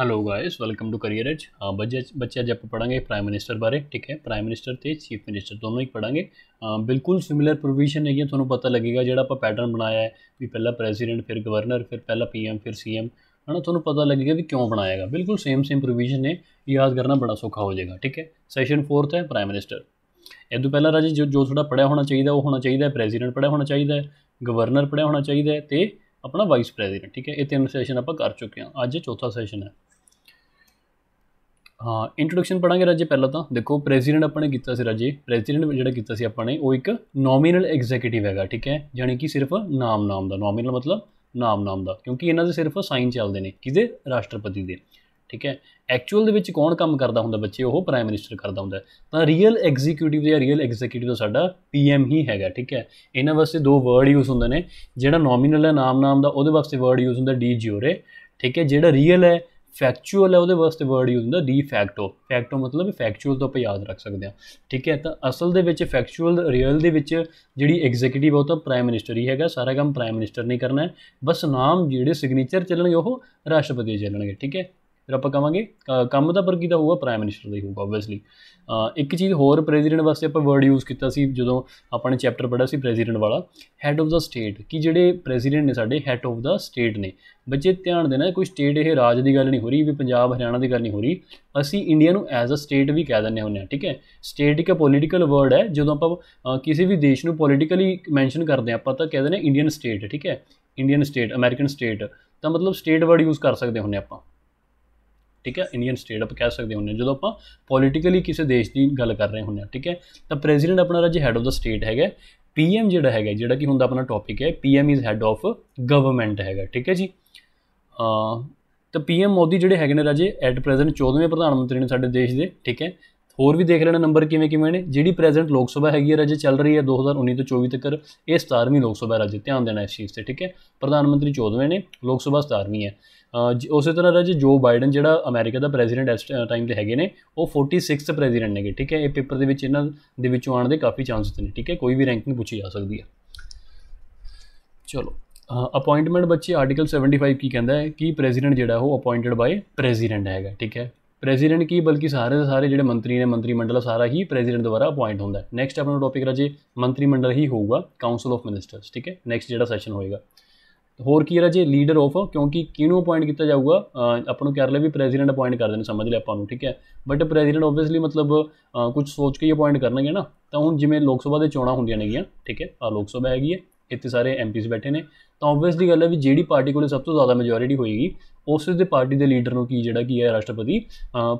hello guys welcome to Career Edge ਹਾਂ ਬੱਚੇ ਬੱਚੇ ਅੱਜ ਆਪਾਂ ਪੜਾਂਗੇ ਪ੍ਰਾਈਮ ਮਿਨਿਸਟਰ ਬਾਰੇ ਠੀਕ ਹੈ ਪ੍ਰਾਈਮ ਮਿਨਿਸਟਰ ਤੇ ਚੀਫ ਮਿਨਿਸਟਰ ਦੋਨੋਂ ਹੀ ਪੜਾਂਗੇ ਬਿਲਕੁਲ ਸਿਮਿਲਰ ਪ੍ਰੋਵੀਜ਼ਨ ਹੈਗੀਆਂ ਤੁਹਾਨੂੰ ਪਤਾ ਲੱਗੇਗਾ ਜਿਹੜਾ ਆਪਾਂ ਪੈਟਰਨ ਬਣਾਇਆ ਹੈ ਵੀ ਪਹਿਲਾਂ ਪ੍ਰੈਜ਼ੀਡੈਂਟ ਫਿਰ ਗਵਰਨਰ ਫਿਰ ਪਹਿਲਾਂ ਪੀਐਮ ਫਿਰ ਸੀਐਮ ਹਣਾ ਤੁਹਾਨੂੰ ਪਤਾ ਲੱਗੇਗਾ ਵੀ ਕਿਉਂ ਬਣਾਇਆਗਾ ਬਿਲਕੁਲ ਸੇਮ ਸੇਮ ਪ੍ਰੋਵੀਜ਼ਨ ਨੇ ਯਾਦ ਕਰਨਾ ਬੜਾ ਸੌਖਾ ਹੋ ਜਾਏਗਾ ਠੀਕ ਹੈ ਸੈਸ਼ਨ 4th ਹੈ ਪ੍ਰਾਈਮ ਮਿਨਿਸਟਰ ਇਹ ਤੋਂ ਪਹਿਲਾਂ ਰਾਜੇ ਜੋ ਜੋ ਥੋੜਾ ਪੜਿਆ ਹੋਣਾ ਚਾਹੀਦਾ ਉਹ ਹੋਣਾ ਚਾਹੀਦਾ ਪ੍ਰੈਜ਼ੀਡੈਂਟ ਪੜਿਆ ਹੋਣਾ ਚਾਹੀਦਾ ਗਵਰਨਰ ਪੜਿਆ ਹੋਣਾ ਚਾਹੀਦਾ ਤੇ ਆਪਣਾ ਵਾਈਸ ਪ੍ਰੈਜ਼ੀਡੈਂਟ ਠੀਕ ਹੈ ਇਹ ਤਿੰਨ ਸੈਸ਼ਨ ਆਪਾਂ ਕਰ ਚੁੱਕੇ ਹਾਂ ਅੱਜ ਚੌਥਾ ਸੈਸ਼ਨ ਹੈ ਹਾਂ ਇੰਟਰੋਡਕਸ਼ਨ ਪੜਾਂਗੇ ਰਾਜੇ ਪਹਿਲਾਂ ਤਾਂ ਦੇਖੋ ਪ੍ਰੈਜ਼ੀਡੈਂਟ ਆਪਾਂ ਨੇ ਕੀਤਾ ਸੀ ਰਾਜੇ ਪ੍ਰੈਜ਼ੀਡੈਂਟ ਜਿਹੜਾ ਕੀਤਾ ਸੀ ਆਪਾਂ ਨੇ ਉਹ ਇੱਕ ਨੋਮੀਨਲ ਐਗਜ਼ੀਕਟਿਵ ਹੈਗਾ ਠੀਕ ਹੈ ਯਾਨੀ ਕਿ ਸਿਰਫ ਨਾਮ ਨਾਮ ਦਾ ਨੋਮੀਨਲ ਮਤਲਬ ਨਾਮ ਨਾਮ ਦਾ ਕਿਉਂਕਿ ਇਹਨਾਂ ਦੇ ਸਿਰਫ ਸਾਈਨ ਚੱਲਦੇ ਨੇ ਕਿਦੇ ਰਾਸ਼ਟਰਪਤੀ ਦੇ ਠੀਕ ਹੈ ਐਕਚੁਅਲ ਦੇ ਵਿੱਚ ਕੌਣ ਕੰਮ ਕਰਦਾ ਹੁੰਦਾ ਬੱਚੇ ਉਹ ਪ੍ਰਾਈਮ ਮਿਨਿਸਟਰ ਕਰਦਾ ਹੁੰਦਾ ਤਾਂ ਰੀਅਲ ਐਗਜ਼ੀਕਿਊਟਿਵ ਜਾਂ ਰੀਅਲ ਐਗਜ਼ੀਕਿਊਟਿਵ ਸਾਡਾ ਪੀਐਮ ਹੀ ਹੈਗਾ ਠੀਕ ਹੈ ਇਹਨਾਂ ਵਾਸਤੇ ਦੋ ਵਰਡ ਯੂਜ਼ ਹੁੰਦੇ ਨੇ ਜਿਹੜਾ ਨੋਮੀਨਲ ਹੈ ਨਾਮ ਨਾਮ ਦਾ ਉਹਦੇ ਵਾਸਤੇ ਵਰਡ ਯੂਜ਼ ਹੁੰਦਾ ਡੀ ਜੀਓਰੇ e, ਠੀਕ ਹੈ ਜਿਹੜਾ ਰੀਅਲ ਹੈ ਫੈਕਚੁਅਲ ਹੈ ਉਹਦੇ ਵਾਸਤੇ ਵਰਡ ਯੂਜ਼ ਹੁੰਦਾ ਡੀ ਫੈਕਟੋ ਫੈਕਟੋ ਮਤਲਬ ਫੈਕਚੁਅਲ ਤੋਂ ਆਪਾਂ ਯਾਦ ਰੱਖ ਸਕਦੇ ਹਾਂ ਠੀਕ ਹੈ ਤਾਂ ਅਸਲ ਦੇ ਵਿੱਚ ਫੈਕਚੁਅਲ ਰੀਅਲ ਦੇ ਵਿੱਚ ਜਿਹੜੀ ਐਗਜ਼ੀਕਿਊਟਿਵ ਉਹ ਤਾਂ ਪ੍ਰਾਈਮ ਮਿਨਿਸਟਰ ਹੀ ਹੈਗਾ ਸਾਰਾ ਕੰਮ ਪ੍ਰਾਈਮ ਮਿਨਿਸਟਰ ਨੇ ਕਰਨਾ ਹੈ ਬਸ ਨਾਮ ਜਿਹੜੇ ਸਿਗਨੇਚਰ ਚੱਲਣਗੇ ਉਹ ਰਾਸ਼ਟਰਪਤੀ ਚੱਲਣਗੇ ਠੀਕ ਹੈ ਫਿਰ ਆਪਾਂ ਕਵਾਂਗੇ ਕੰਮ ਤਾਂ ਵਰਗੀ ਦਾ ਹੋਊਗਾ ਪ੍ਰਾਈਮ ਮਿਨਿਸਟਰ ਦਾ ਹੀ ਹੋਊਗਾ ਆਬਵੀਅਸਲੀ ਇੱਕ ਚੀਜ਼ ਹੋਰ ਪ੍ਰੈਜ਼ੀਡੈਂਟ ਵਾਸਤੇ ਆਪਾਂ ਵਰਡ ਯੂਜ਼ ਕੀਤਾ ਸੀ ਜਦੋਂ ਆਪਾਂ ਨੇ ਚੈਪਟਰ ਪੜ੍ਹਿਆ ਸੀ ਪ੍ਰੈਜ਼ੀਡੈਂਟ ਵਾਲਾ ਹੈਡ ਆਫ ਦਾ ਸਟੇਟ ਕਿ ਜਿਹੜੇ ਪ੍ਰੈਜ਼ੀਡੈਂਟ ਨੇ ਸਾਡੇ ਹੈਡ ਆਫ ਦਾ ਸਟੇਟ ਨੇ ਬੱਚੇ ਧਿਆਨ ਦੇਣਾ ਕੋਈ ਸਟੇਟ ਇਹ ਰਾਜ ਦੀ ਗੱਲ ਨਹੀਂ ਹੋ ਰਹੀ ਵੀ ਪੰਜਾਬ ਹਰਿਆਣਾ ਦੀ ਗੱਲ ਨਹੀਂ ਹੋ ਰਹੀ ਅਸੀਂ ਇੰਡੀਆ ਨੂੰ ਐਜ਼ ਅ ਸਟੇਟ ਵੀ ਕਹਿ ਦਿੰਦੇ ਹੁੰਦੇ ਆ ਠੀਕ ਹੈ ਸਟੇਟ ਇੱਕ ਪੋਲੀਟੀਕਲ ਵਰਡ ਹੈ ਜਦੋਂ ਆਪਾਂ ਕਿਸੇ ਵੀ ਦੇਸ਼ ਨੂੰ ਪੋਲੀਟੀਕਲੀ ਮੈਂਸ਼ਨ ਕਰਦੇ ਆ ਆਪਾਂ ਤਾਂ ਕਹਿ ਦਿੰਦੇ ਆ ਇੰਡੀਅਨ ਸਟੇਟ ਠੀਕ ਹੈ ਇੰਡੀਅਨ ਸਟੇਟ ਅਮਰੀਕਨ ਸਟੇਟ ਤਾਂ ਮਤਲਬ ਸਟੇਟ ਵਰਡ ਯੂਜ਼ ਕਰ ਸਕਦੇ ਹੁੰਦੇ ਆਪਾਂ ਠੀਕ ਹੈ ਇੰਡੀਅਨ ਸਟੇਟ ਆਪ ਕਹਿ ਸਕਦੇ ਹੁੰਨੇ ਜਦੋਂ ਆਪਾਂ ਪੋਲੀਟੀਕਲੀ ਕਿਸੇ ਦੇਸ਼ ਦੀ ਗੱਲ ਕਰ ਰਹੇ ਹੁੰਨੇ ਠੀਕ ਹੈ ਤਾਂ ਪ੍ਰੈਜ਼ੀਡੈਂਟ ਆਪਣਾ ਰਾਜ ਹੈਡ ਆਫ ਦਾ ਸਟੇਟ ਹੈਗਾ ਪੀਐਮ ਜਿਹੜਾ ਹੈਗਾ ਜਿਹੜਾ ਕਿ ਹੁੰਦਾ ਆਪਣਾ ਟੌਪਿਕ ਹੈ PM is head of government ਹੈਗਾ ਠੀਕ ਹੈ ਜੀ ਤਾਂ ਪੀਐਮ ਮੋਦੀ ਜਿਹੜੇ ਹੈਗੇ ਨੇ ਰਾਜੇ ਐਟ ਪ੍ਰੈਜ਼ੈਂਟ 14ਵੇਂ ਪ੍ਰਧਾਨ ਮੰਤਰੀ ਨੇ ਸਾਡੇ ਦੇਸ਼ ਦੇ ਠੀਕ ਹੈ ਹੋਰ ਵੀ ਦੇਖ ਲੈਣਾ ਨੰਬਰ ਕਿਵੇਂ ਕਿਵੇਂ ਨੇ ਜਿਹੜੀ ਪ੍ਰੈਜ਼ੈਂਟ ਲੋਕ ਸਭਾ ਹੈਗੀ ਹੈ ਰਾਜੇ ਚੱਲ ਰਹੀ ਹੈ 2019 ਤੋਂ 24 ਤੱਕ ਇਹ 17ਵੀਂ ਲੋਕ ਸਭਾ ਰਾਜੇ ਧਿਆਨ ਦੇਣਾ ਇਸ ਚੀਜ਼ ਤੇ ਠੀਕ ਹੈ ਪ੍ਰਧਾਨ ਮੰਤਰੀ 14ਵੇਂ ਨੇ ਲੋਕ ਸਭਾ 17ਵੀਂ ਹੈ ਉਸੇ ਤਰ੍ਹਾਂ ਰਾਜੇ ਜੋ ਬਾਈਡਨ ਜਿਹੜਾ ਅਮਰੀਕਾ ਦਾ ਪ੍ਰੈਜ਼ੀਡੈਂਟ ਇਸ ਟਾਈਮ ਤੇ ਹੈਗੇ ਨੇ ਉਹ 46 ਪ੍ਰੈਜ਼ੀਡੈਂਟ ਨੇਗੇ ਠੀਕ ਹੈ ਇਹ ਪੇਪਰ ਦੇ ਵਿੱਚ ਇਹਨਾਂ ਦੇ ਵਿੱਚੋਂ ਆਉਣ ਦੇ ਕਾਫੀ ਚਾਂਸਸ ਨੇ ਠੀਕ ਹੈ ਕੋਈ ਵੀ ਰੈਂਕਿੰਗ ਪੁੱਛੀ ਜਾ ਸਕਦੀ ਹੈ ਚਲੋ ਅਪਾਇੰਟਮੈਂਟ ਬੱਚੇ ਆਰਟੀਕਲ 75 ਕੀ ਕਹਿੰਦਾ ਹੈ ਕਿ ਪ੍ਰੈਜ਼ੀਡੈਂਟ ਜਿਹੜਾ ਉਹ ਅਪਾਇੰਟਡ ਬਾਈ ਪ੍ਰੈਜ਼ੀਡੈਂਟ ਹੈਗਾ ਠੀਕ ਹੈ ਪ੍ਰੈਜ਼ੀਡੈਂਟ ਕੀ ਬਲਕਿ ਸਾਰੇ ਦੇ ਸਾਰੇ ਜਿਹੜੇ ਮੰਤਰੀ ਨੇ ਮੰਤਰੀ ਮੰਡਲ ਸਾਰਾ ਹੀ ਪ੍ਰੈਜ਼ੀਡੈਂਟ ਦੁਆਰਾ ਅਪਾਇੰਟ ਹੁੰਦਾ ਹੈ ਨੈਕਸਟ ਆਪਣਾ ਟੌਪਿਕ ਰਾਜੇ ਮੰਤਰੀ ਮੰਡਲ ਹੀ ਹੋਊਗਾ ਕਾਉਂਸਲ ਆਫ ਮਿਨਿਸਟਰਸ ਠੀਕ ਹੈ ਨੈਕਸਟ ਜਿਹੜਾ ਸੈਸ਼ਨ ਹੋਏਗਾ ਹੋਰ ਕੀ ਰਾਜੇ ਲੀਡਰ ਆਫ ਕਿਉਂਕਿ ਕਿਹਨੂੰ ਅਪਾਇੰਟ ਕੀਤਾ ਜਾਊਗਾ ਆਪਾਂ ਨੂੰ ਕਰ ਲਿਆ ਵੀ ਪ੍ਰੈਜ਼ੀਡੈਂਟ ਅਪਾਇੰਟ ਕਰ ਦੇਣ ਸਮਝ ਲਿਆ ਆਪਾਂ ਨੂੰ ਠੀਕ ਹੈ ਬਟ ਪ੍ਰੈਜ਼ੀਡੈਂਟ ਆਬਵੀਅਸਲੀ ਮਤਲਬ ਕੁਝ ਸੋਚ ਕੇ ਹੀ ਅਪਾਇੰਟ ਕਰਨਗੇ ਨਾ ਤਾਂ ਹੁਣ ਜਿਵੇਂ ਲੋਕ ਸਭਾ ਦੇ ਚੋਣਾਂ ਹੁੰਦੀਆਂ ਨੇਗੀਆਂ ਠੀਕ ਹੈ ਆ ਲੋਕ ਸਭਾ ਹੈਗੀ ਹੈ ਇੱਥੇ ਸਾਰੇ ਐਮਪੀਸ ਬੈਠੇ ਨੇ ਤਾਂ ਆਬਵੀਅਸਲੀ ਗੱਲ ਹੈ ਵੀ ਜਿਹੜੀ ਪਾਰਟੀ ਕੋਲੇ ਸਭ ਤੋਂ ਜ਼ਿਆਦਾ ਮੈਜੋਰਿਟੀ ਹੋਏਗੀ ਉਸ ਦੇ ਪਾਰਟੀ ਦੇ ਲੀਡਰ ਨੂੰ ਕੀ ਜਿਹੜਾ ਕੀ ਹੈ ਰਾਸ਼ਟਰਪਤੀ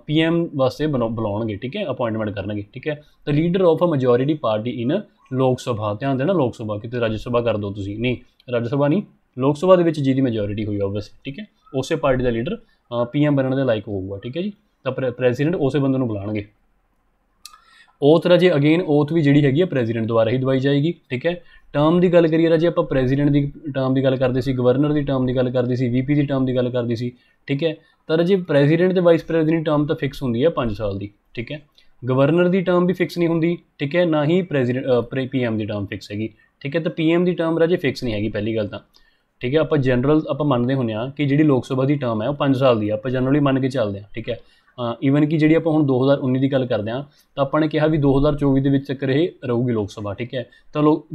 ਪੀਐਮ ਵਾਸਤੇ ਬੁਲਾਉਣਗੇ ਠੀਕ ਹੈ ਅਪਾਇੰਟਮੈਂਟ ਕਰਨਗੇ ਠੀਕ ਹੈ ਤਾਂ leader of a majority party in Lok Sabha ਧਿਆਨ ਦੇਣਾ ਲੋਕ ਸਭਾ ਕਿਤੇ ਰਾਜ ਸਭਾ ਕਰ ਦੋ ਤੁਸੀਂ ਨਹੀਂ ਰਾਜ ਸਭਾ ਨਹੀਂ ਲੋਕ ਸਭਾ ਦੇ ਵਿੱਚ ਜਿਹਦੀ ਮੈਜੋਰਿਟੀ ਹੋਈ ਆਬਵੀਅਸ ਠੀਕ ਹੈ ਉਸੇ ਪਾਰਟੀ ਦਾ ਲੀਡਰ ਪੀਐਮ ਬਣਨ ਦੇ ਲਾਇਕ ਹੋਊਗਾ ਠੀਕ ਹੈ ਜੀ ਤਾਂ ਪ੍ਰੈਜ਼ੀਡੈਂਟ ਉਸੇ ਬੰਦੇ ਨੂੰ ਬੁਲਾਣਗੇ ਉਹ ਤਰ੍ਹਾਂ ਜੇ ਅਗੇਨ ਓਥ ਵੀ ਜਿਹੜੀ ਹੈਗੀ ਹੈ ਪ੍ਰੈਜ਼ੀਡੈਂਟ ਦੁਆਰਾ ਹੀ ਦਵਾਈ ਜਾਏਗੀ ਠੀਕ ਹੈ ਟਰਮ ਦੀ ਗੱਲ ਕਰੀਏ ਰਾਜੇ ਆਪਾਂ ਪ੍ਰੈਜ਼ੀਡੈਂਟ ਦੀ ਟਰਮ ਦੀ ਗੱਲ ਕਰਦੇ ਸੀ ਗਵਰਨਰ ਦੀ ਟਰਮ ਦੀ ਗੱਲ ਕਰਦੇ ਸੀ ਵੀਪੀ ਦੀ ਟਰਮ ਦੀ ਗੱਲ ਕਰਦੇ ਸੀ ਠੀਕ ਹੈ ਤਾਂ ਰਾਜੇ ਪ੍ਰੈਜ਼ੀਡੈਂਟ ਤੇ ਵਾਈਸ ਪ੍ਰੈਜ਼ੀਡੈਂਟ ਟਰਮ ਤਾਂ ਫਿਕਸ ਹੁੰਦੀ ਹੈ 5 ਸਾਲ ਦੀ ਠੀਕ ਹੈ ਗਵਰਨਰ ਦੀ ਟਰਮ ਵੀ ਫਿਕਸ ਨਹੀਂ ਹੁੰਦੀ ਠੀਕ ਹੈ ਨਾ ਹੀ ਪ੍ਰੈਜ਼ੀਡੈਂਟ ਪੀਐਮ ਦੀ ਟਰਮ ਫਿਕਸ ਹੈਗੀ ਠੀਕ ਹੈ ਤਾਂ ਪੀਐਮ ਦੀ ਟਰਮ ਰਾਜੇ ਫਿਕਸ ਨਹੀਂ ਹੈਗੀ ਪਹਿਲੀ ਗੱਲ ਤਾਂ ਠੀਕ ਹੈ ਆਪਾਂ ਜਨਰਲ ਆਪਾਂ ਮੰਨਦੇ ਹੁੰਨੇ ਆ ਕਿ ਜਿਹੜੀ ਲੋਕ ਸਭਾ ਦੀ ਟਰਮ ਹੈ ਉਹ 5 ਸਾਲ ਦੀ ਆ ਆਪਾਂ ਜਨਰਲੀ ਮੰਨ ਕੇ ਚੱਲਦੇ ਆ ਠੀਕ ਹੈ ਈਵਨ ਕਿ ਜਿਹੜੀ ਆਪਾਂ ਹੁਣ 2019 ਦੀ ਗੱਲ ਕਰਦੇ ਆ ਤਾਂ ਆਪਾਂ ਨੇ ਕਿਹਾ ਵੀ 2024 ਦੇ ਵਿੱਚ ਚੱਕਰ ਇਹ ਰਹੂਗੀ ਲੋਕ ਸਭਾ ਠੀਕ ਹੈ ਤਾਂ ਲੋਕ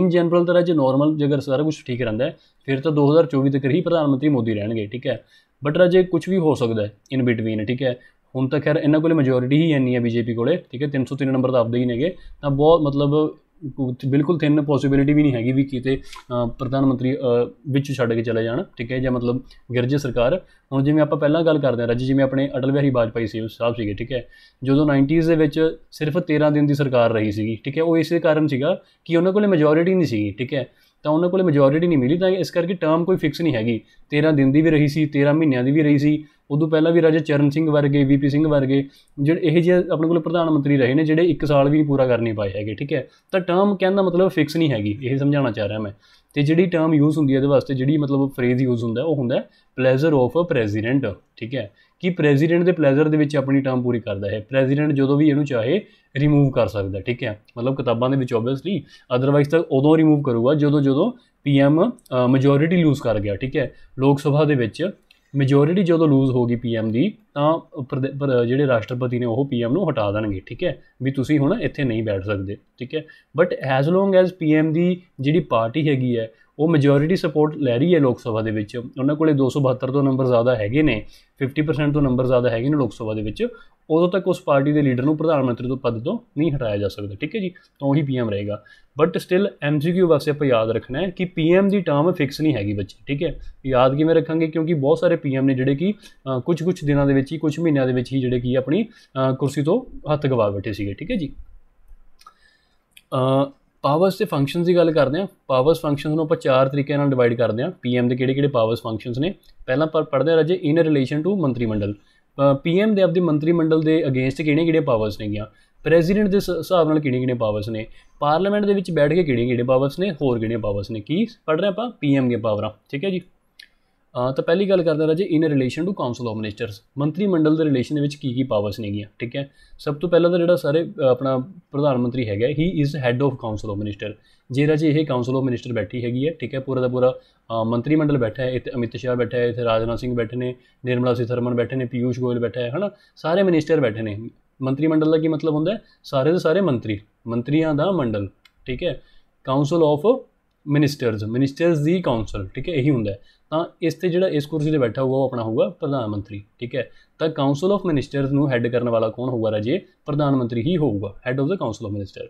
ਇਨ ਜਨਰਲ ਤਰ੍ਹਾਂ ਜੇ ਨਾਰਮਲ ਜੇਕਰ ਸਾਰਾ ਕੁਝ ਠੀਕ ਰਹਿੰਦਾ ਹੈ ਫਿਰ ਤਾਂ 2024 ਤੱਕ ਹੀ ਪ੍ਰਧਾਨ ਮੰਤਰੀ ਮੋਦੀ ਰਹਿਣਗੇ ਠੀਕ ਹੈ ਬਟ ਰਾਜੇ ਕੁਝ ਵੀ ਹੋ ਸਕਦਾ ਹੈ ਇਨ ਬਿਟਵੀਨ ਠੀਕ ਹੈ ਹੁਣ ਤਾਂ ਖੈਰ ਇਹਨਾਂ ਕੋਲੇ ਮੈਜੋਰਿਟੀ ਹੀ ਐਨੀ ਹੈ ਬੀਜੇਪੀ ਕੋਲੇ ਠੀਕ ਹੈ 303 ਨੰਬਰ ਤਾਂ ਆਪਦੇ ਹੀ ਨੇਗੇ ਤਾਂ ਬਹੁਤ ਮਤਲਬ ਬਿਲਕੁਲ ਥਿੰਨ ਪੋਸਿਬਿਲਿਟੀ ਵੀ ਨਹੀਂ ਹੈਗੀ ਵੀ ਕਿਤੇ ਪ੍ਰਧਾਨ ਮੰਤਰੀ ਵਿੱਚ ਛੱਡ ਕੇ ਚਲੇ ਜਾਣ ਠੀਕ ਹੈ ਜਾਂ ਮਤਲਬ ਗਿਰਜੇ ਸਰਕਾਰ ਹੁਣ ਜਿਵੇਂ ਆਪਾਂ ਪਹਿਲਾਂ ਗੱਲ ਕਰਦੇ ਆ ਰਾਜੀ ਜਿਵੇਂ ਆਪਣੇ ਅਟਲ ਬਿਹਾਰੀ ਵਾਜਪਾਈ ਸੀ ਸਾਹਿਬ ਸੀਗੇ ਠੀਕ ਹੈ ਜਦੋਂ 90s ਦੇ ਵਿੱਚ ਸਿਰਫ 13 ਦਿਨ ਦੀ ਸਰਕਾਰ ਰਹੀ ਸੀਗੀ ਠੀਕ ਹੈ ਉਹ ਇਸੇ ਕਾਰਨ ਸੀਗਾ ਕਿ ਉਹਨਾਂ ਕੋਲੇ ਮੈਜੋਰਿਟੀ ਨਹੀਂ ਸੀਗੀ ਠੀਕ ਹੈ ਤਾਂ ਉਹਨਾਂ ਕੋਲੇ ਮੈਜੋਰਿਟੀ ਨਹੀਂ ਮਿਲੀ ਤਾਂ ਇਸ ਕਰਕੇ ਟਰਮ ਕੋਈ ਫਿਕਸ ਨਹੀਂ ਹੈਗੀ 13 ਦਿਨ ਦੀ ਵੀ ਰਹੀ ਸੀ 13 ਮਹੀਨਿਆਂ ਦੀ ਵੀ ਰਹੀ ਸੀ ਉਦੋਂ ਪਹਿਲਾਂ ਵੀ ਰਾਜਾ ਚਰਨ ਸਿੰਘ ਵਰਗੇ ਵੀਪੀ ਸਿੰਘ ਵਰਗੇ ਜਿਹੜੇ ਇਹ ਜਿਹੇ ਆਪਣੇ ਕੋਲ ਪ੍ਰਧਾਨ ਮੰਤਰੀ ਰਹੇ ਨੇ ਜਿਹੜੇ 1 ਸਾਲ ਵੀ ਨਹੀਂ ਪੂਰਾ ਕਰਨੀ ਪਾਏ ਹੈਗੇ ਠੀਕ ਹੈ ਤਾਂ ਟਰਮ ਕਹਿਣ ਦਾ ਮਤਲਬ ਫਿਕਸ ਨਹੀਂ ਹੈਗੀ ਇਹ ਸਮਝਾਉਣਾ ਚਾਹ ਰਿਹਾ ਮੈਂ ਤੇ ਜਿਹੜੀ ਟਰਮ ਯੂਜ਼ ਹੁੰਦੀ ਹੈ ਇਹਦੇ ਵਾਸਤੇ ਜਿਹੜੀ ਮਤਲਬ ਫਰੇਜ਼ ਯੂਜ਼ ਹੁੰਦਾ ਉਹ ਹੁੰਦਾ ਪਲੇਜ਼ਰ ਆਫ ਅ ਪ੍ਰੈਜ਼ੀਡੈਂਟ ਠੀਕ ਹੈ ਕਿ ਪ੍ਰੈਜ਼ੀਡੈਂਟ ਦੇ ਪਲੇਜ਼ਰ ਦੇ ਵਿੱਚ ਆਪਣੀ ਟਰਮ ਪੂਰੀ ਕਰਦਾ ਹੈ ਪ੍ਰੈਜ਼ੀਡੈਂਟ ਜਦੋਂ ਵੀ ਇਹਨੂੰ ਚਾਹੇ ਰਿਮੂਵ ਕਰ ਸਕਦਾ ਠੀਕ ਹੈ ਮਤਲਬ ਕਿਤਾਬਾਂ ਦੇ ਵਿੱਚ ਆਬਵੀਅਸਲੀ ਅਦਰਵਾਈਜ਼ ਤਾਂ ਉਦੋਂ ਰਿਮੂਵ ਕਰੂਗਾ ਜਦੋਂ ਜਦੋਂ ਪੀਐਮ ਮੈਜੋਰਿਟੀ ਲੂਜ਼ ਕਰ ਗਿਆ ਠੀਕ ਹੈ ਲੋਕ ਸਭਾ ਦੇ ਵਿੱਚ ਮੈਜੋਰਿਟੀ ਜਦੋਂ ਲੂਜ਼ ਹੋ ਗਈ ਪੀਐਮ ਦੀ ਤਾਂ ਜਿਹੜੇ ਰਾਸ਼ਟਰਪਤੀ ਨੇ ਉਹ ਪੀਐਮ ਨੂੰ ਹਟਾ ਦੇਣਗੇ ਠੀਕ ਹੈ ਵੀ ਤੁਸੀਂ ਹੁਣ ਇੱਥੇ ਨਹੀਂ ਬੈਠ ਸਕਦੇ ਠੀਕ ਹੈ but as long as PM ਦੀ ਜਿਹੜੀ ਪਾਰਟੀ ਹੈਗੀ ਹੈ ਉਹ ਮੈਜੋਰਿਟੀ ਸਪੋਰਟ ਲੈ ਰਹੀ ਹੈ ਲੋਕ ਸਭਾ ਦੇ ਵਿੱਚ ਉਹਨਾਂ ਕੋਲੇ 272 ਤੋਂ ਨੰਬਰ ਜ਼ਿਆਦਾ ਹੈਗੇ ਨੇ 50% ਤੋਂ ਨੰਬਰ ਜ਼ਿਆਦਾ ਹੈਗੇ ਨੇ ਲੋਕ ਸਭਾ ਦੇ ਵਿੱਚ ਉਦੋਂ ਤੱਕ ਉਸ ਪਾਰਟੀ ਦੇ ਲੀਡਰ ਨੂੰ ਪ੍ਰਧਾਨ ਮੰਤਰੀ ਤੋਂ ਪਦ ਤੋਂ ਨਹੀਂ ਹਟਾਇਆ ਜਾ ਸਕਦਾ ਠੀਕ ਹੈ ਜੀ ਤਾਂ ਉਹੀ ਪੀਐਮ ਰਹੇਗਾ ਬਟ ਸਟਿਲ ਐਮਜੀਕਿਊ ਵਾਸਤੇ ਆਪਾਂ ਯਾਦ ਰੱਖਣਾ ਹੈ ਕਿ ਪੀਐਮ ਦੀ ਟਰਮ ਫਿਕਸ ਨਹੀਂ ਹੈਗੀ ਬੱਚੇ ਠੀਕ ਹੈ ਯਾਦ ਕਿਵੇਂ ਰੱਖਾਂਗੇ ਕਿਉਂਕਿ ਬਹੁਤ ਸਾਰੇ ਪੀਐਮ ਨੇ ਜਿਹੜੇ ਕਿ ਕੁਝ ਕੁਝ ਦਿਨਾਂ ਦੇ ਵਿੱਚ ਹੀ ਕੁਝ ਮਹੀਨਿਆਂ ਦੇ ਵਿੱਚ ਹੀ ਜਿਹੜੇ ਕਿ ਆਪਣੀ ਕੁਰਸੀ ਤੋਂ ਹੱਥ ਗਵਾ ਬੈਠੇ ਸੀਗੇ ਠੀਕ ਹੈ ਜੀ ਅ ਪਾਵਰਸ ਤੇ ਫੰਕਸ਼ਨਸ ਦੀ ਗੱਲ ਕਰਦੇ ਹਾਂ ਪਾਵਰਸ ਫੰਕਸ਼ਨਸ ਨੂੰ ਆਪਾਂ ਚਾਰ ਤਰੀਕਿਆਂ ਨਾਲ ਡਿਵਾਈਡ ਕਰਦੇ ਹਾਂ ਪੀਐਮ ਦੇ ਕਿਹੜੇ-ਕਿਹੜੇ ਪਾਵਰਸ ਫੰਕਸ਼ਨਸ ਨੇ ਪਹਿਲਾਂ ਪਰ ਪੜ੍ਹਦੇ ਹਾਂ ਰਾਜੇ ਇਨ ਰਿਲੇਸ਼ਨ ਟੂ ਮੰਤਰੀ ਮੰਡਲ ਪੀਐਮ ਦੇ ਆਪਦੀ ਮੰਤਰੀ ਮੰਡਲ ਦੇ ਅਗੇਂਸਟ ਕਿਹੜੇ-ਕਿਹੜੇ ਪਾਵਰਸ ਨੇਗੀਆਂ ਪ੍ਰੈਜ਼ੀਡੈਂਟ ਦੇ ਹਿਸਾਬ ਨਾਲ ਕਿਹੜੇ ਕਿਹੜੇ ਪਾਵਰਸ ਨੇ ਪਾਰਲੀਮੈਂਟ ਦੇ ਵਿੱਚ ਬੈਠ ਕੇ ਕਿਹੜੇ ਕਿਹੜੇ ਪਾਵਰਸ ਨੇ ਹੋਰ ਕਿਹੜੇ ਪਾਵਰਸ ਨੇ ਕੀ ਪੜ੍ਹ ਰਹੇ ਆਪਾਂ ਪੀਐਮ ਦੇ ਪਾਵਰਾਂ ਠੀਕ ਹੈ ਜੀ ਤਾਂ ਪਹਿਲੀ ਗੱਲ ਕਰਦਾ ਰਾਜੇ in relation to council of ministers ਮੰਤਰੀ ਮੰਡਲ ਦੇ ਰਿਲੇਸ਼ਨ ਦੇ ਵਿੱਚ ਕੀ ਕੀ ਪਾਵਰਸ ਨੇਗੀਆਂ ਠੀਕ ਹੈ ਸਭ ਤੋਂ ਪਹਿਲਾਂ ਤਾਂ ਜਿਹੜਾ ਸਾਰੇ ਆਪਣਾ ਪ੍ਰਧਾਨ ਮੰਤਰੀ ਹੈਗਾ ਹੀ is head of council of minister ਜੇ ਰਾਜੇ ਇਹ ਕਾਉਂਸਲ ਆਫ ਮਿਨਿਸਟਰ ਬੈਠੀ ਹੈਗੀ ਹੈ ਠੀਕ ਹੈ ਪੂਰਾ ਦਾ ਪੂਰਾ ਮੰਤਰੀ ਮੰਡਲ ਬੈਠਾ ਹੈ ਇੱਥੇ ਅਮਿਤ ਸ਼ਾਹ ਬੈਠਾ ਹੈ ਇੱਥੇ ਰਾਜਨਾਥ ਸਿੰਘ ਬੈਠੇ ਨੇ ਨਿਰਮਲਾ ਸੀਤਾਰਮਨ ਬੈਠੇ ਨੇ ਪੀਯੂਸ਼ ਗੋਇਲ ਬੈਠਾ ਹੈ ਹਨਾ ਸਾਰੇ ਮਿਨਿਸਟਰ ਬੈਠੇ ਨੇ ਮੰਤਰੀ ਮੰਡਲ ਦਾ ਕੀ ਮਤਲਬ ਹੁੰਦਾ ਸਾਰੇ ਦੇ ਸਾਰੇ ਮੰਤਰੀ ਮੰਤਰੀਆਂ ਦਾ ਮੰਡਲ ਠੀਕ ਹੈ ਕਾਉਂਸਲ ਆਫ ਮਿਨਿਸਟਰਸ ਮਿਨਿਸਟਰਸ ਦੀ ਕਾਉਂਸਲ ਠੀਕ ਹੈ ਇਹੀ ਹੁੰਦਾ ਤਾਂ ਇਸ ਤੇ ਜਿਹੜਾ ਇਸ ਕੁਰਸੀ ਤੇ ਬੈਠਾ ਹੋਊਗਾ ਉਹ ਆਪਣਾ ਹੋਊਗਾ ਪ੍ਰਧਾਨ ਮੰਤਰੀ ਠੀਕ ਹੈ ਤਾਂ ਕਾਉਂਸਲ ਆਫ ਮਿਨਿਸਟਰਸ ਨੂੰ ਹੈੱਡ ਕਰਨ ਵਾਲਾ ਕੌਣ ਹੋਊਗਾ ਰਾਜੇ ਪ੍ਰਧਾਨ ਮੰਤਰੀ ਹੀ ਹੋਊਗਾ head of the council of minister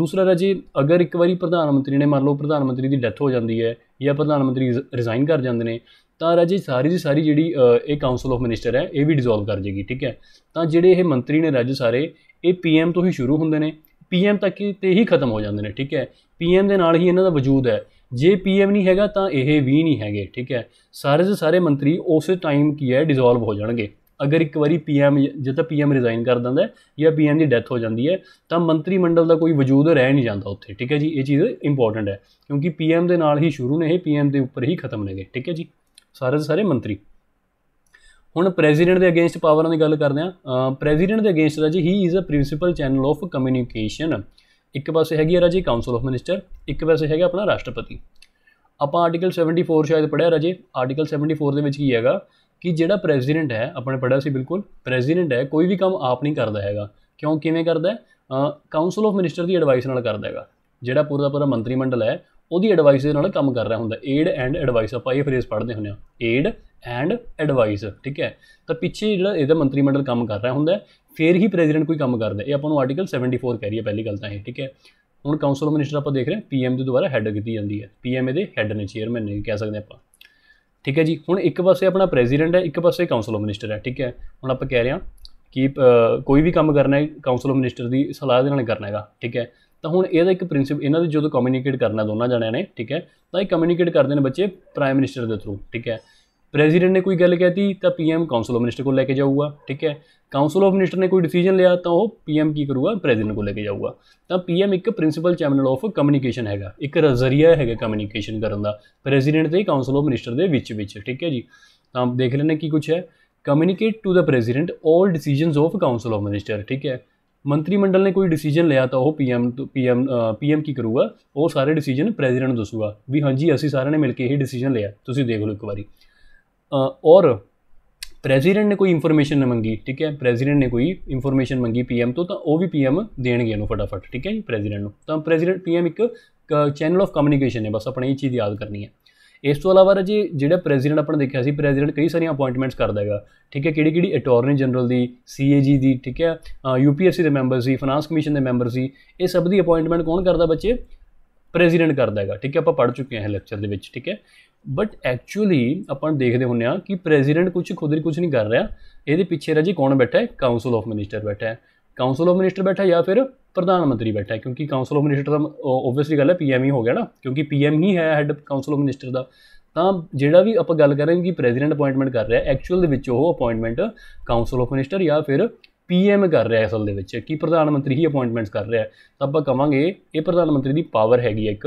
ਦੂਸਰਾ ਰਾਜੇ ਅਗਰ ਇੱਕ ਵਾਰੀ ਪ੍ਰਧਾਨ ਮੰਤਰੀ ਨੇ ਮੰਨ ਲਓ ਪ੍ਰਧਾਨ ਮੰਤਰੀ ਦੀ ਡੈਥ ਹੋ ਜਾਂਦੀ ਹੈ ਜਾਂ ਪ੍ਰਧਾਨ ਮੰਤਰੀ ਰਿਜ਼ਾਈਨ ਕਰ ਜਾਂਦੇ ਨੇ ਤਾਂ ਰਾਜੇ ਸਾਰੀ ਦੀ ਸਾਰੀ ਜਿਹੜੀ ਇਹ ਕਾਉਂਸਲ ਆਫ ਮਿਨਿਸਟਰ ਹੈ ਇਹ ਵੀ ਡਿਸੋਲਵ ਕਰ ਜੇਗੀ ਠੀਕ ਹੈ ਤਾਂ ਜਿਹੜੇ ਇਹ ਮੰਤਰੀ ਨੇ ਰਾਜੇ ਸਾਰੇ ਇਹ ਪੀਐਮ ਤੋਂ ਹੀ ਸ਼ੁਰੂ ਹੁੰਦੇ ਨੇ ਪੀਐਮ ਤੱਕ ਤੇ ਹੀ ਖਤਮ ਹੋ ਜਾਂਦੇ ਨੇ ਠੀਕ ਹੈ ਪੀਐਮ ਦੇ ਨਾਲ ਹੀ ਇਹਨਾਂ ਦਾ ਵਜੂਦ ਹੈ ਜੇ ਪੀਐਮ ਨਹੀਂ ਹੈਗਾ ਤਾਂ ਇਹ ਵੀ ਨਹੀਂ ਹੈਗੇ ਠੀਕ ਹੈ ਸਾਰੇ ਦੇ ਸਾਰੇ ਮੰਤਰੀ ਉਸੇ ਟਾਈਮ ਕੀ ਹੈ ਡਿਸੋਲਵ ਹੋ ਜਾਣਗੇ ਅਗਰ ਇੱਕ ਵਾਰੀ ਪੀਐਮ ਜਦ ਤੱਕ ਪੀਐਮ ਰਿਜ਼ਾਈਨ ਕਰ ਦਿੰਦਾ ਜਾਂ ਪੀਐਮ ਦੀ ਡੈਥ ਹੋ ਜਾਂਦੀ ਹੈ ਤਾਂ ਮੰਤਰੀ ਮੰਡਲ ਦਾ ਕੋਈ ਵਜੂਦ ਰਹਿ ਨਹੀਂ ਜਾਂਦਾ ਉੱਥੇ ਠੀਕ ਹੈ ਜੀ ਇਹ ਚੀਜ਼ ਇੰਪੋਰਟੈਂਟ ਹੈ ਕਿਉਂਕਿ ਪੀਐਮ ਦੇ ਨਾਲ ਹੀ ਸ਼ੁਰੂ ਨੇ ਇਹ ਪੀਐਮ ਦੇ ਉੱਪਰ ਹੀ ਖਤਮ ਨੇਗੇ ਠੀਕ ਹੈ ਜੀ ਸਾਰੇ ਦੇ ਸਾਰੇ ਮੰਤਰੀ ਹੁਣ ਪ੍ਰੈਜ਼ੀਡੈਂਟ ਦੇ ਅਗੇਂਸਟ ਪਾਵਰਾਂ ਦੀ ਗੱਲ ਕਰਦੇ ਆ ਪ੍ਰੈਜ਼ੀਡੈਂਟ ਦੇ ਅਗੇਂਸਟ ਦਾ ਜੀ he is a principal channel of communication ਇੱਕ ਪਾਸੇ ਹੈਗੀ ਹੈ ਰਾਜੇ ਕਾਉਂਸਲ ਆਫ ਮਿਨਿਸਟਰ ਇੱਕ ਪਾਸੇ ਹੈਗਾ ਆਪਣਾ ਰਾਸ਼ਟਰਪਤੀ ਆਪਾਂ ਆਰਟੀਕਲ 74 ਸ਼ਾਇਦ ਪੜਿਆ ਰਾਜੇ ਆਰਟੀਕਲ 74 ਦੇ ਵਿੱਚ ਕੀ ਹੈਗਾ ਕਿ ਜਿਹੜਾ ਪ੍ਰੈਜ਼ੀਡੈਂਟ ਹੈ ਆਪਣੇ ਪੜਿਆ ਸੀ ਬਿਲਕੁਲ ਪ੍ਰੈਜ਼ੀਡੈਂਟ ਹੈ ਕੋਈ ਵੀ ਕੰਮ ਆਪ ਨਹੀਂ ਕਰਦਾ ਹੈਗਾ ਕਿਉਂ ਕਿਵੇਂ ਕਰਦਾ ਹੈ ਕਾਉਂਸਲ ਆਫ ਮਿਨਿਸਟਰ ਦੀ ਐਡਵਾਈਸ ਨਾਲ ਕਰਦਾ ਹੈਗਾ ਜਿਹੜਾ ਪੂਰਾ ਪੂਰਾ ਮੰਤਰੀ ਮੰਡਲ ਹੈ ਉਹਦੀ ਐਡਵਾਈਸ ਦੇ ਨਾਲ ਕੰਮ ਕਰ ਰਿਹਾ ਹੁੰਦਾ ਏਡ ਐਂਡ ਐਡਵਾਈਸ ਆਪਾਂ ਇਹ ਫਰੇਜ਼ ਪੜ੍ਹਦੇ ਹੁੰਦੇ ਆ ਏਡ ਐਂਡ ਐਡਵਾਈਸ ਠੀਕ ਹੈ ਤਾਂ ਪਿੱਛੇ ਜਿਹੜਾ ਇਹਦਾ ਮੰਤਰੀ ਮੰਡਲ ਕੰਮ ਕਰ ਰਿਹਾ ਹੁੰਦਾ ਫੇਰ ਹੀ ਪ੍ਰੈਜ਼ੀਡੈਂਟ ਕੋਈ ਕੰਮ ਕਰਦਾ ਇਹ ਆਪਾਂ ਨੂੰ ਆਰਟੀਕਲ 74 ਕਹਿ ਰਹੀ ਹੈ ਪਹਿਲੀ ਗੱਲ ਤਾਂ ਇਹ ਠੀਕ ਹੈ ਹੁਣ ਕਾਉਂਸਲ ਮਿਨਿਸਟਰ ਆਪਾਂ ਦੇਖ ਰਹੇ ਹਾਂ ਪੀਐਮ ਦੇ ਦੁਆਰਾ ਹੈਡ ਕੀਤੀ ਜਾਂਦੀ ਹੈ ਪੀਐਮ ਇਹਦੇ ਹੈਡ ਨੇ ਚੇਅਰਮੈਨ ਨੇ ਕਹਿ ਸਕਦੇ ਆਪਾਂ ਠੀਕ ਹੈ ਜੀ ਹੁਣ ਇੱਕ ਪਾਸੇ ਆਪਣਾ ਪ੍ਰੈਜ਼ੀਡੈਂਟ ਹੈ ਇੱਕ ਪਾਸੇ ਕਾਉਂਸਲ ਮਿਨਿਸਟਰ ਹੈ ਠੀਕ ਹੈ ਹੁਣ ਆਪਾਂ ਕਹਿ ਰਹੇ ਹਾਂ ਕਿ ਕੋਈ ਵੀ ਕੰਮ ਕਰਨਾ ਹੈ ਕਾਉਂਸਲ ਮਿਨਿਸਟਰ ਦੀ ਸਲਾਹ ਦੇ ਨਾਲ ਕਰਨਾ ਹੈਗਾ ਠੀਕ ਹੈ ਤਾਂ ਹੁਣ ਇਹਦਾ ਇੱਕ ਪ੍ਰਿੰਸੀਪ ਇਹਨਾਂ ਦੇ ਜਦੋਂ ਕਮਿਊਨੀਕੇਟ ਕਰਨਾ ਦੋਨਾਂ ਜਣਿਆਂ ਨੇ ਠੀਕ ਹੈ ਤਾਂ ਇਹ ਕਮਿਊਨੀਕੇਟ ਕਰਦੇ ਨੇ ਬੱਚੇ ਪ੍ਰਾਈਮ ਮਿਨਿਸਟਰ ਦੇ ਥਰੂ ਠੀਕ ਹੈ ਪ੍ਰੈਜ਼ੀਡੈਂਟ ਨੇ ਕੋਈ ਗੱਲ ਕਹਿਤੀ ਤਾਂ ਪੀਐਮ ਕਾਉਂਸਲ ਮਿਨਿਸਟਰ ਕੋਲ ਲੈ ਕੇ ਜਾਊਗਾ ਠੀਕ ਹੈ ਕਾਉਂਸਲ ਆਫ ਮਿਨਿਸਟਰ ਨੇ ਕੋਈ ਡਿਸੀਜਨ ਲਿਆ ਤਾਂ ਉਹ ਪੀਐਮ ਕੀ ਕਰੂਗਾ ਪ੍ਰੈਜ਼ੀਡੈਂਟ ਕੋ ਲੈ ਕੇ ਜਾਊਗਾ ਤਾਂ ਪੀਐਮ ਇੱਕ ਪ੍ਰਿੰਸੀਪਲ ਚੈਨਲ ਆਫ ਕਮਿਊਨੀਕੇਸ਼ਨ ਹੈਗਾ ਇੱਕ ਜ਼ਰੀਆ ਹੈਗਾ ਕਮਿਊਨੀਕੇਸ਼ਨ ਕਰਨ ਦਾ ਪ੍ਰੈਜ਼ੀਡੈਂਟ ਤੇ ਕਾਉਂਸਲ ਆਫ ਮਿਨਿਸਟਰ ਦੇ ਵਿੱਚ ਵਿੱਚ ਠੀਕ ਹੈ ਜੀ ਤਾਂ ਦੇਖ ਲੈਣਾ ਕੀ ਕੁਝ ਹੈ communicate to the president 올 decisions of council of minister ਠੀਕ ਹੈ ਮੰਤਰੀ ਮੰਡਲ ਨੇ ਕੋਈ ਡਿਸੀਜਨ ਲਿਆ ਤਾਂ ਉਹ ਪੀਐਮ ਪੀਐਮ ਪੀਐਮ ਕੀ ਕਰੂਗਾ ਉਹ ਸਾਰੇ ਡਿਸੀਜਨ ਪ੍ਰੈਜ਼ੀਡੈਂਟ ਦੱਸੂਗਾ ਵੀ ਹਾਂਜੀ ਅਸੀਂ ਸਾਰਿਆਂ ਨੇ ਮਿਲ ਕੇ ਇਹ ਡਿਸੀਜਨ ਲਿਆ ਤੁਸੀਂ ਦੇਖ ਲਓ ਇੱਕ ਵਾਰੀ ਔਰ ਪ੍ਰੈਜ਼ੀਡੈਂਟ ਨੇ ਕੋਈ ਇਨਫੋਰਮੇਸ਼ਨ ਨਾ ਮੰਗੀ ਠੀਕ ਹੈ ਪ੍ਰੈਜ਼ੀਡੈਂਟ ਨੇ ਕੋਈ ਇਨਫੋਰਮੇਸ਼ਨ ਮੰਗੀ ਪੀਐਮ ਤੋਂ ਤਾਂ ਉਹ ਵੀ ਪੀਐਮ ਦੇਣਗੇ ਉਹਨੂੰ ਫਟਾਫਟ ਠੀਕ ਹੈ ਜੀ ਪ੍ਰੈਜ਼ੀਡੈਂਟ ਨੂੰ ਤਾਂ ਪ੍ਰੈਜ਼ੀਡੈਂਟ ਪੀਐਮ ਇੱਕ ਚੈਨਲ ਆਫ ਕਮਿਊਨੀਕੇਸ਼ਨ ਹੈ ਬਸ ਆਪਣੀ ਇਹ ਚੀਜ਼ ਯਾਦ ਕਰਨੀ ਹੈ ਇਸ ਤੋਂ ਇਲਾਵਾ ਜੀ ਜਿਹੜਾ ਪ੍ਰੈਜ਼ੀਡੈਂਟ ਆਪਣਾ ਦੇਖਿਆ ਸੀ ਪ੍ਰੈਜ਼ੀਡੈਂਟ ਕਈ ਸਾਰੀਆਂ ਅਪਾਇੰਟਮੈਂਟਸ ਕਰਦਾ ਹੈਗਾ ਠੀਕ ਹੈ ਕਿਹੜੀ ਕਿਹੜੀ ਅਟਾਰਨੀ ਜਨਰਲ ਦੀ ਸੀਏਜੀ ਦੀ ਠੀਕ ਹੈ ਯੂਪੀਐਸਸੀ ਦੇ ਮੈਂਬਰ ਸੀ ਫਾਈਨਾਂਸ ਕਮਿਸ਼ਨ ਦੇ ਮੈਂਬਰ ਸੀ ਇਹ ਸਭ ਦੀ ਅਪਾਇੰਟਮੈਂਟ ਕੌਣ ਕਰਦਾ ਬੱਚੇ ਪ੍ਰੈਜ਼ੀਡੈਂਟ ਕਰਦਾ ਹੈਗਾ ਠੀਕ ਹੈ ਆਪਾਂ ਪੜ ਚੁੱਕੇ ਹਾਂ ਲੈਕਚਰ ਦੇ ਵਿੱਚ ਠੀਕ ਹੈ ਬਟ ਐਕਚੁਅਲੀ ਆਪਾਂ ਦੇਖਦੇ ਹੁੰਨੇ ਆ ਕਿ ਪ੍ਰੈਜ਼ੀਡੈਂਟ ਕੁਝ ਖੁਦ ਹੀ ਕੁਝ ਨਹੀਂ ਕਰ ਰਿਹਾ ਇਹਦੇ ਪਿੱਛੇ ਰਾਜੀ ਕੌਣ ਬੈਠਾ ਹੈ ਕਾਉਂਸਲ ਆਫ ਮਿਨਿਸਟਰ ਬੈਠਾ ਹੈ ਕਾਉਂਸਲ ਆਫ ਮਿਨਿਸਟਰ ਬੈਠਾ ਜਾਂ ਫਿਰ ਪ੍ਰਧਾਨ ਮੰਤਰੀ ਬੈਠਾ ਕਿਉਂਕਿ ਕਾਉਂਸਲ ਆਫ ਮਿਨਿਸਟਰ ਦਾ ਆਬਵੀਅਸਲੀ ਗੱਲ ਹੈ ਪੀਐਮ ਹੀ ਹੋ ਗਿਆ ਨਾ ਕਿਉਂਕਿ ਪੀਐਮ ਹੀ ਹੈ ਹੈਡ ਕਾਉਂਸਲ ਆਫ ਮਿਨਿਸਟਰ ਦਾ ਤਾਂ ਜਿਹੜਾ ਵੀ ਆਪਾਂ ਗੱਲ ਕਰ ਰਹੇ ਹਾਂ ਕਿ ਪ੍ਰੈਜ਼ੀਡੈਂਟ ਅਪਾਇੰਟਮੈਂਟ ਕਰ ਰਿਹਾ ਐਕਚੁਅਲ ਦੇ ਵਿੱਚ ਉਹ ਅਪਾਇੰਟਮੈਂਟ ਕਾਉਂਸਲ ਆਫ ਮਿਨਿਸਟਰ ਜਾਂ ਫਿਰ ਪੀਐਮ ਕਰ ਰਿਹਾ ਅਸਲ ਦੇ ਵਿੱਚ ਕਿ ਪ੍ਰਧਾਨ ਮੰਤਰੀ ਹੀ ਅਪਾਇੰਟਮੈਂਟਸ ਕਰ ਰਿਹਾ ਤਾਂ ਆਪਾਂ ਕਵਾਂਗੇ ਇਹ ਪ੍ਰਧਾਨ ਮੰਤਰੀ ਦੀ ਪਾਵਰ ਹੈਗੀ ਇੱਕ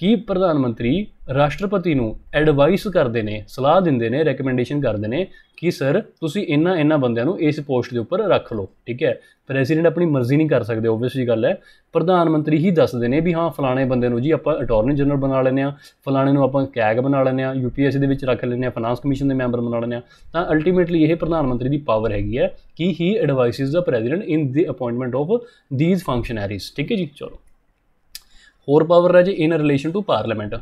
ਕੀ ਪ੍ਰਧਾਨ ਮੰਤਰੀ ਰਾਸ਼ਟਰਪਤੀ ਨੂੰ ਐਡਵਾਈਸ ਕਰਦੇ ਨੇ ਸਲਾਹ ਦਿੰਦੇ ਨੇ ਰეკਮੈਂਡੇਸ਼ਨ ਕਰਦੇ ਨੇ ਕਿ ਸਰ ਤੁਸੀਂ ਇੰਨਾ ਇੰਨਾ ਬੰਦਿਆਂ ਨੂੰ ਇਸ ਪੋਸਟ ਦੇ ਉੱਪਰ ਰੱਖ ਲਓ ਠੀਕ ਹੈ ਪ੍ਰੈਜ਼ੀਡੈਂਟ ਆਪਣੀ ਮਰਜ਼ੀ ਨਹੀਂ ਕਰ ਸਕਦੇ ਓਬਵੀਅਸਲੀ ਗੱਲ ਹੈ ਪ੍ਰਧਾਨ ਮੰਤਰੀ ਹੀ ਦੱਸਦੇ ਨੇ ਵੀ ਹਾਂ ਫਲਾਣੇ ਬੰਦੇ ਨੂੰ ਜੀ ਆਪਾਂ ਅਟਾਰਨੀ ਜਨਰਲ ਬਣਾ ਲੈਨੇ ਆ ਫਲਾਣੇ ਨੂੰ ਆਪਾਂ ਕੈਗ ਬਣਾ ਲੈਨੇ ਆ ਯੂਪੀਐਸਸੀ ਦੇ ਵਿੱਚ ਰੱਖ ਲੈਨੇ ਆ ਫਾਈਨਾਂਸ ਕਮਿਸ਼ਨ ਦੇ ਮੈਂਬਰ ਬਣਾ ਲੈਨੇ ਆ ਤਾਂ ਅਲਟੀਮੇਟਲੀ ਇਹ ਪ੍ਰਧਾਨ ਮੰਤਰੀ ਦੀ ਪਾਵਰ ਹੈਗੀ ਹੈ ਕਿ he advises the president in the appointment of these functionaries ਠੀਕ ਹੈ ਜੀ ਚਲੋ ਹੋਰ ਪਾਵਰ ਜੀ in relation to parliament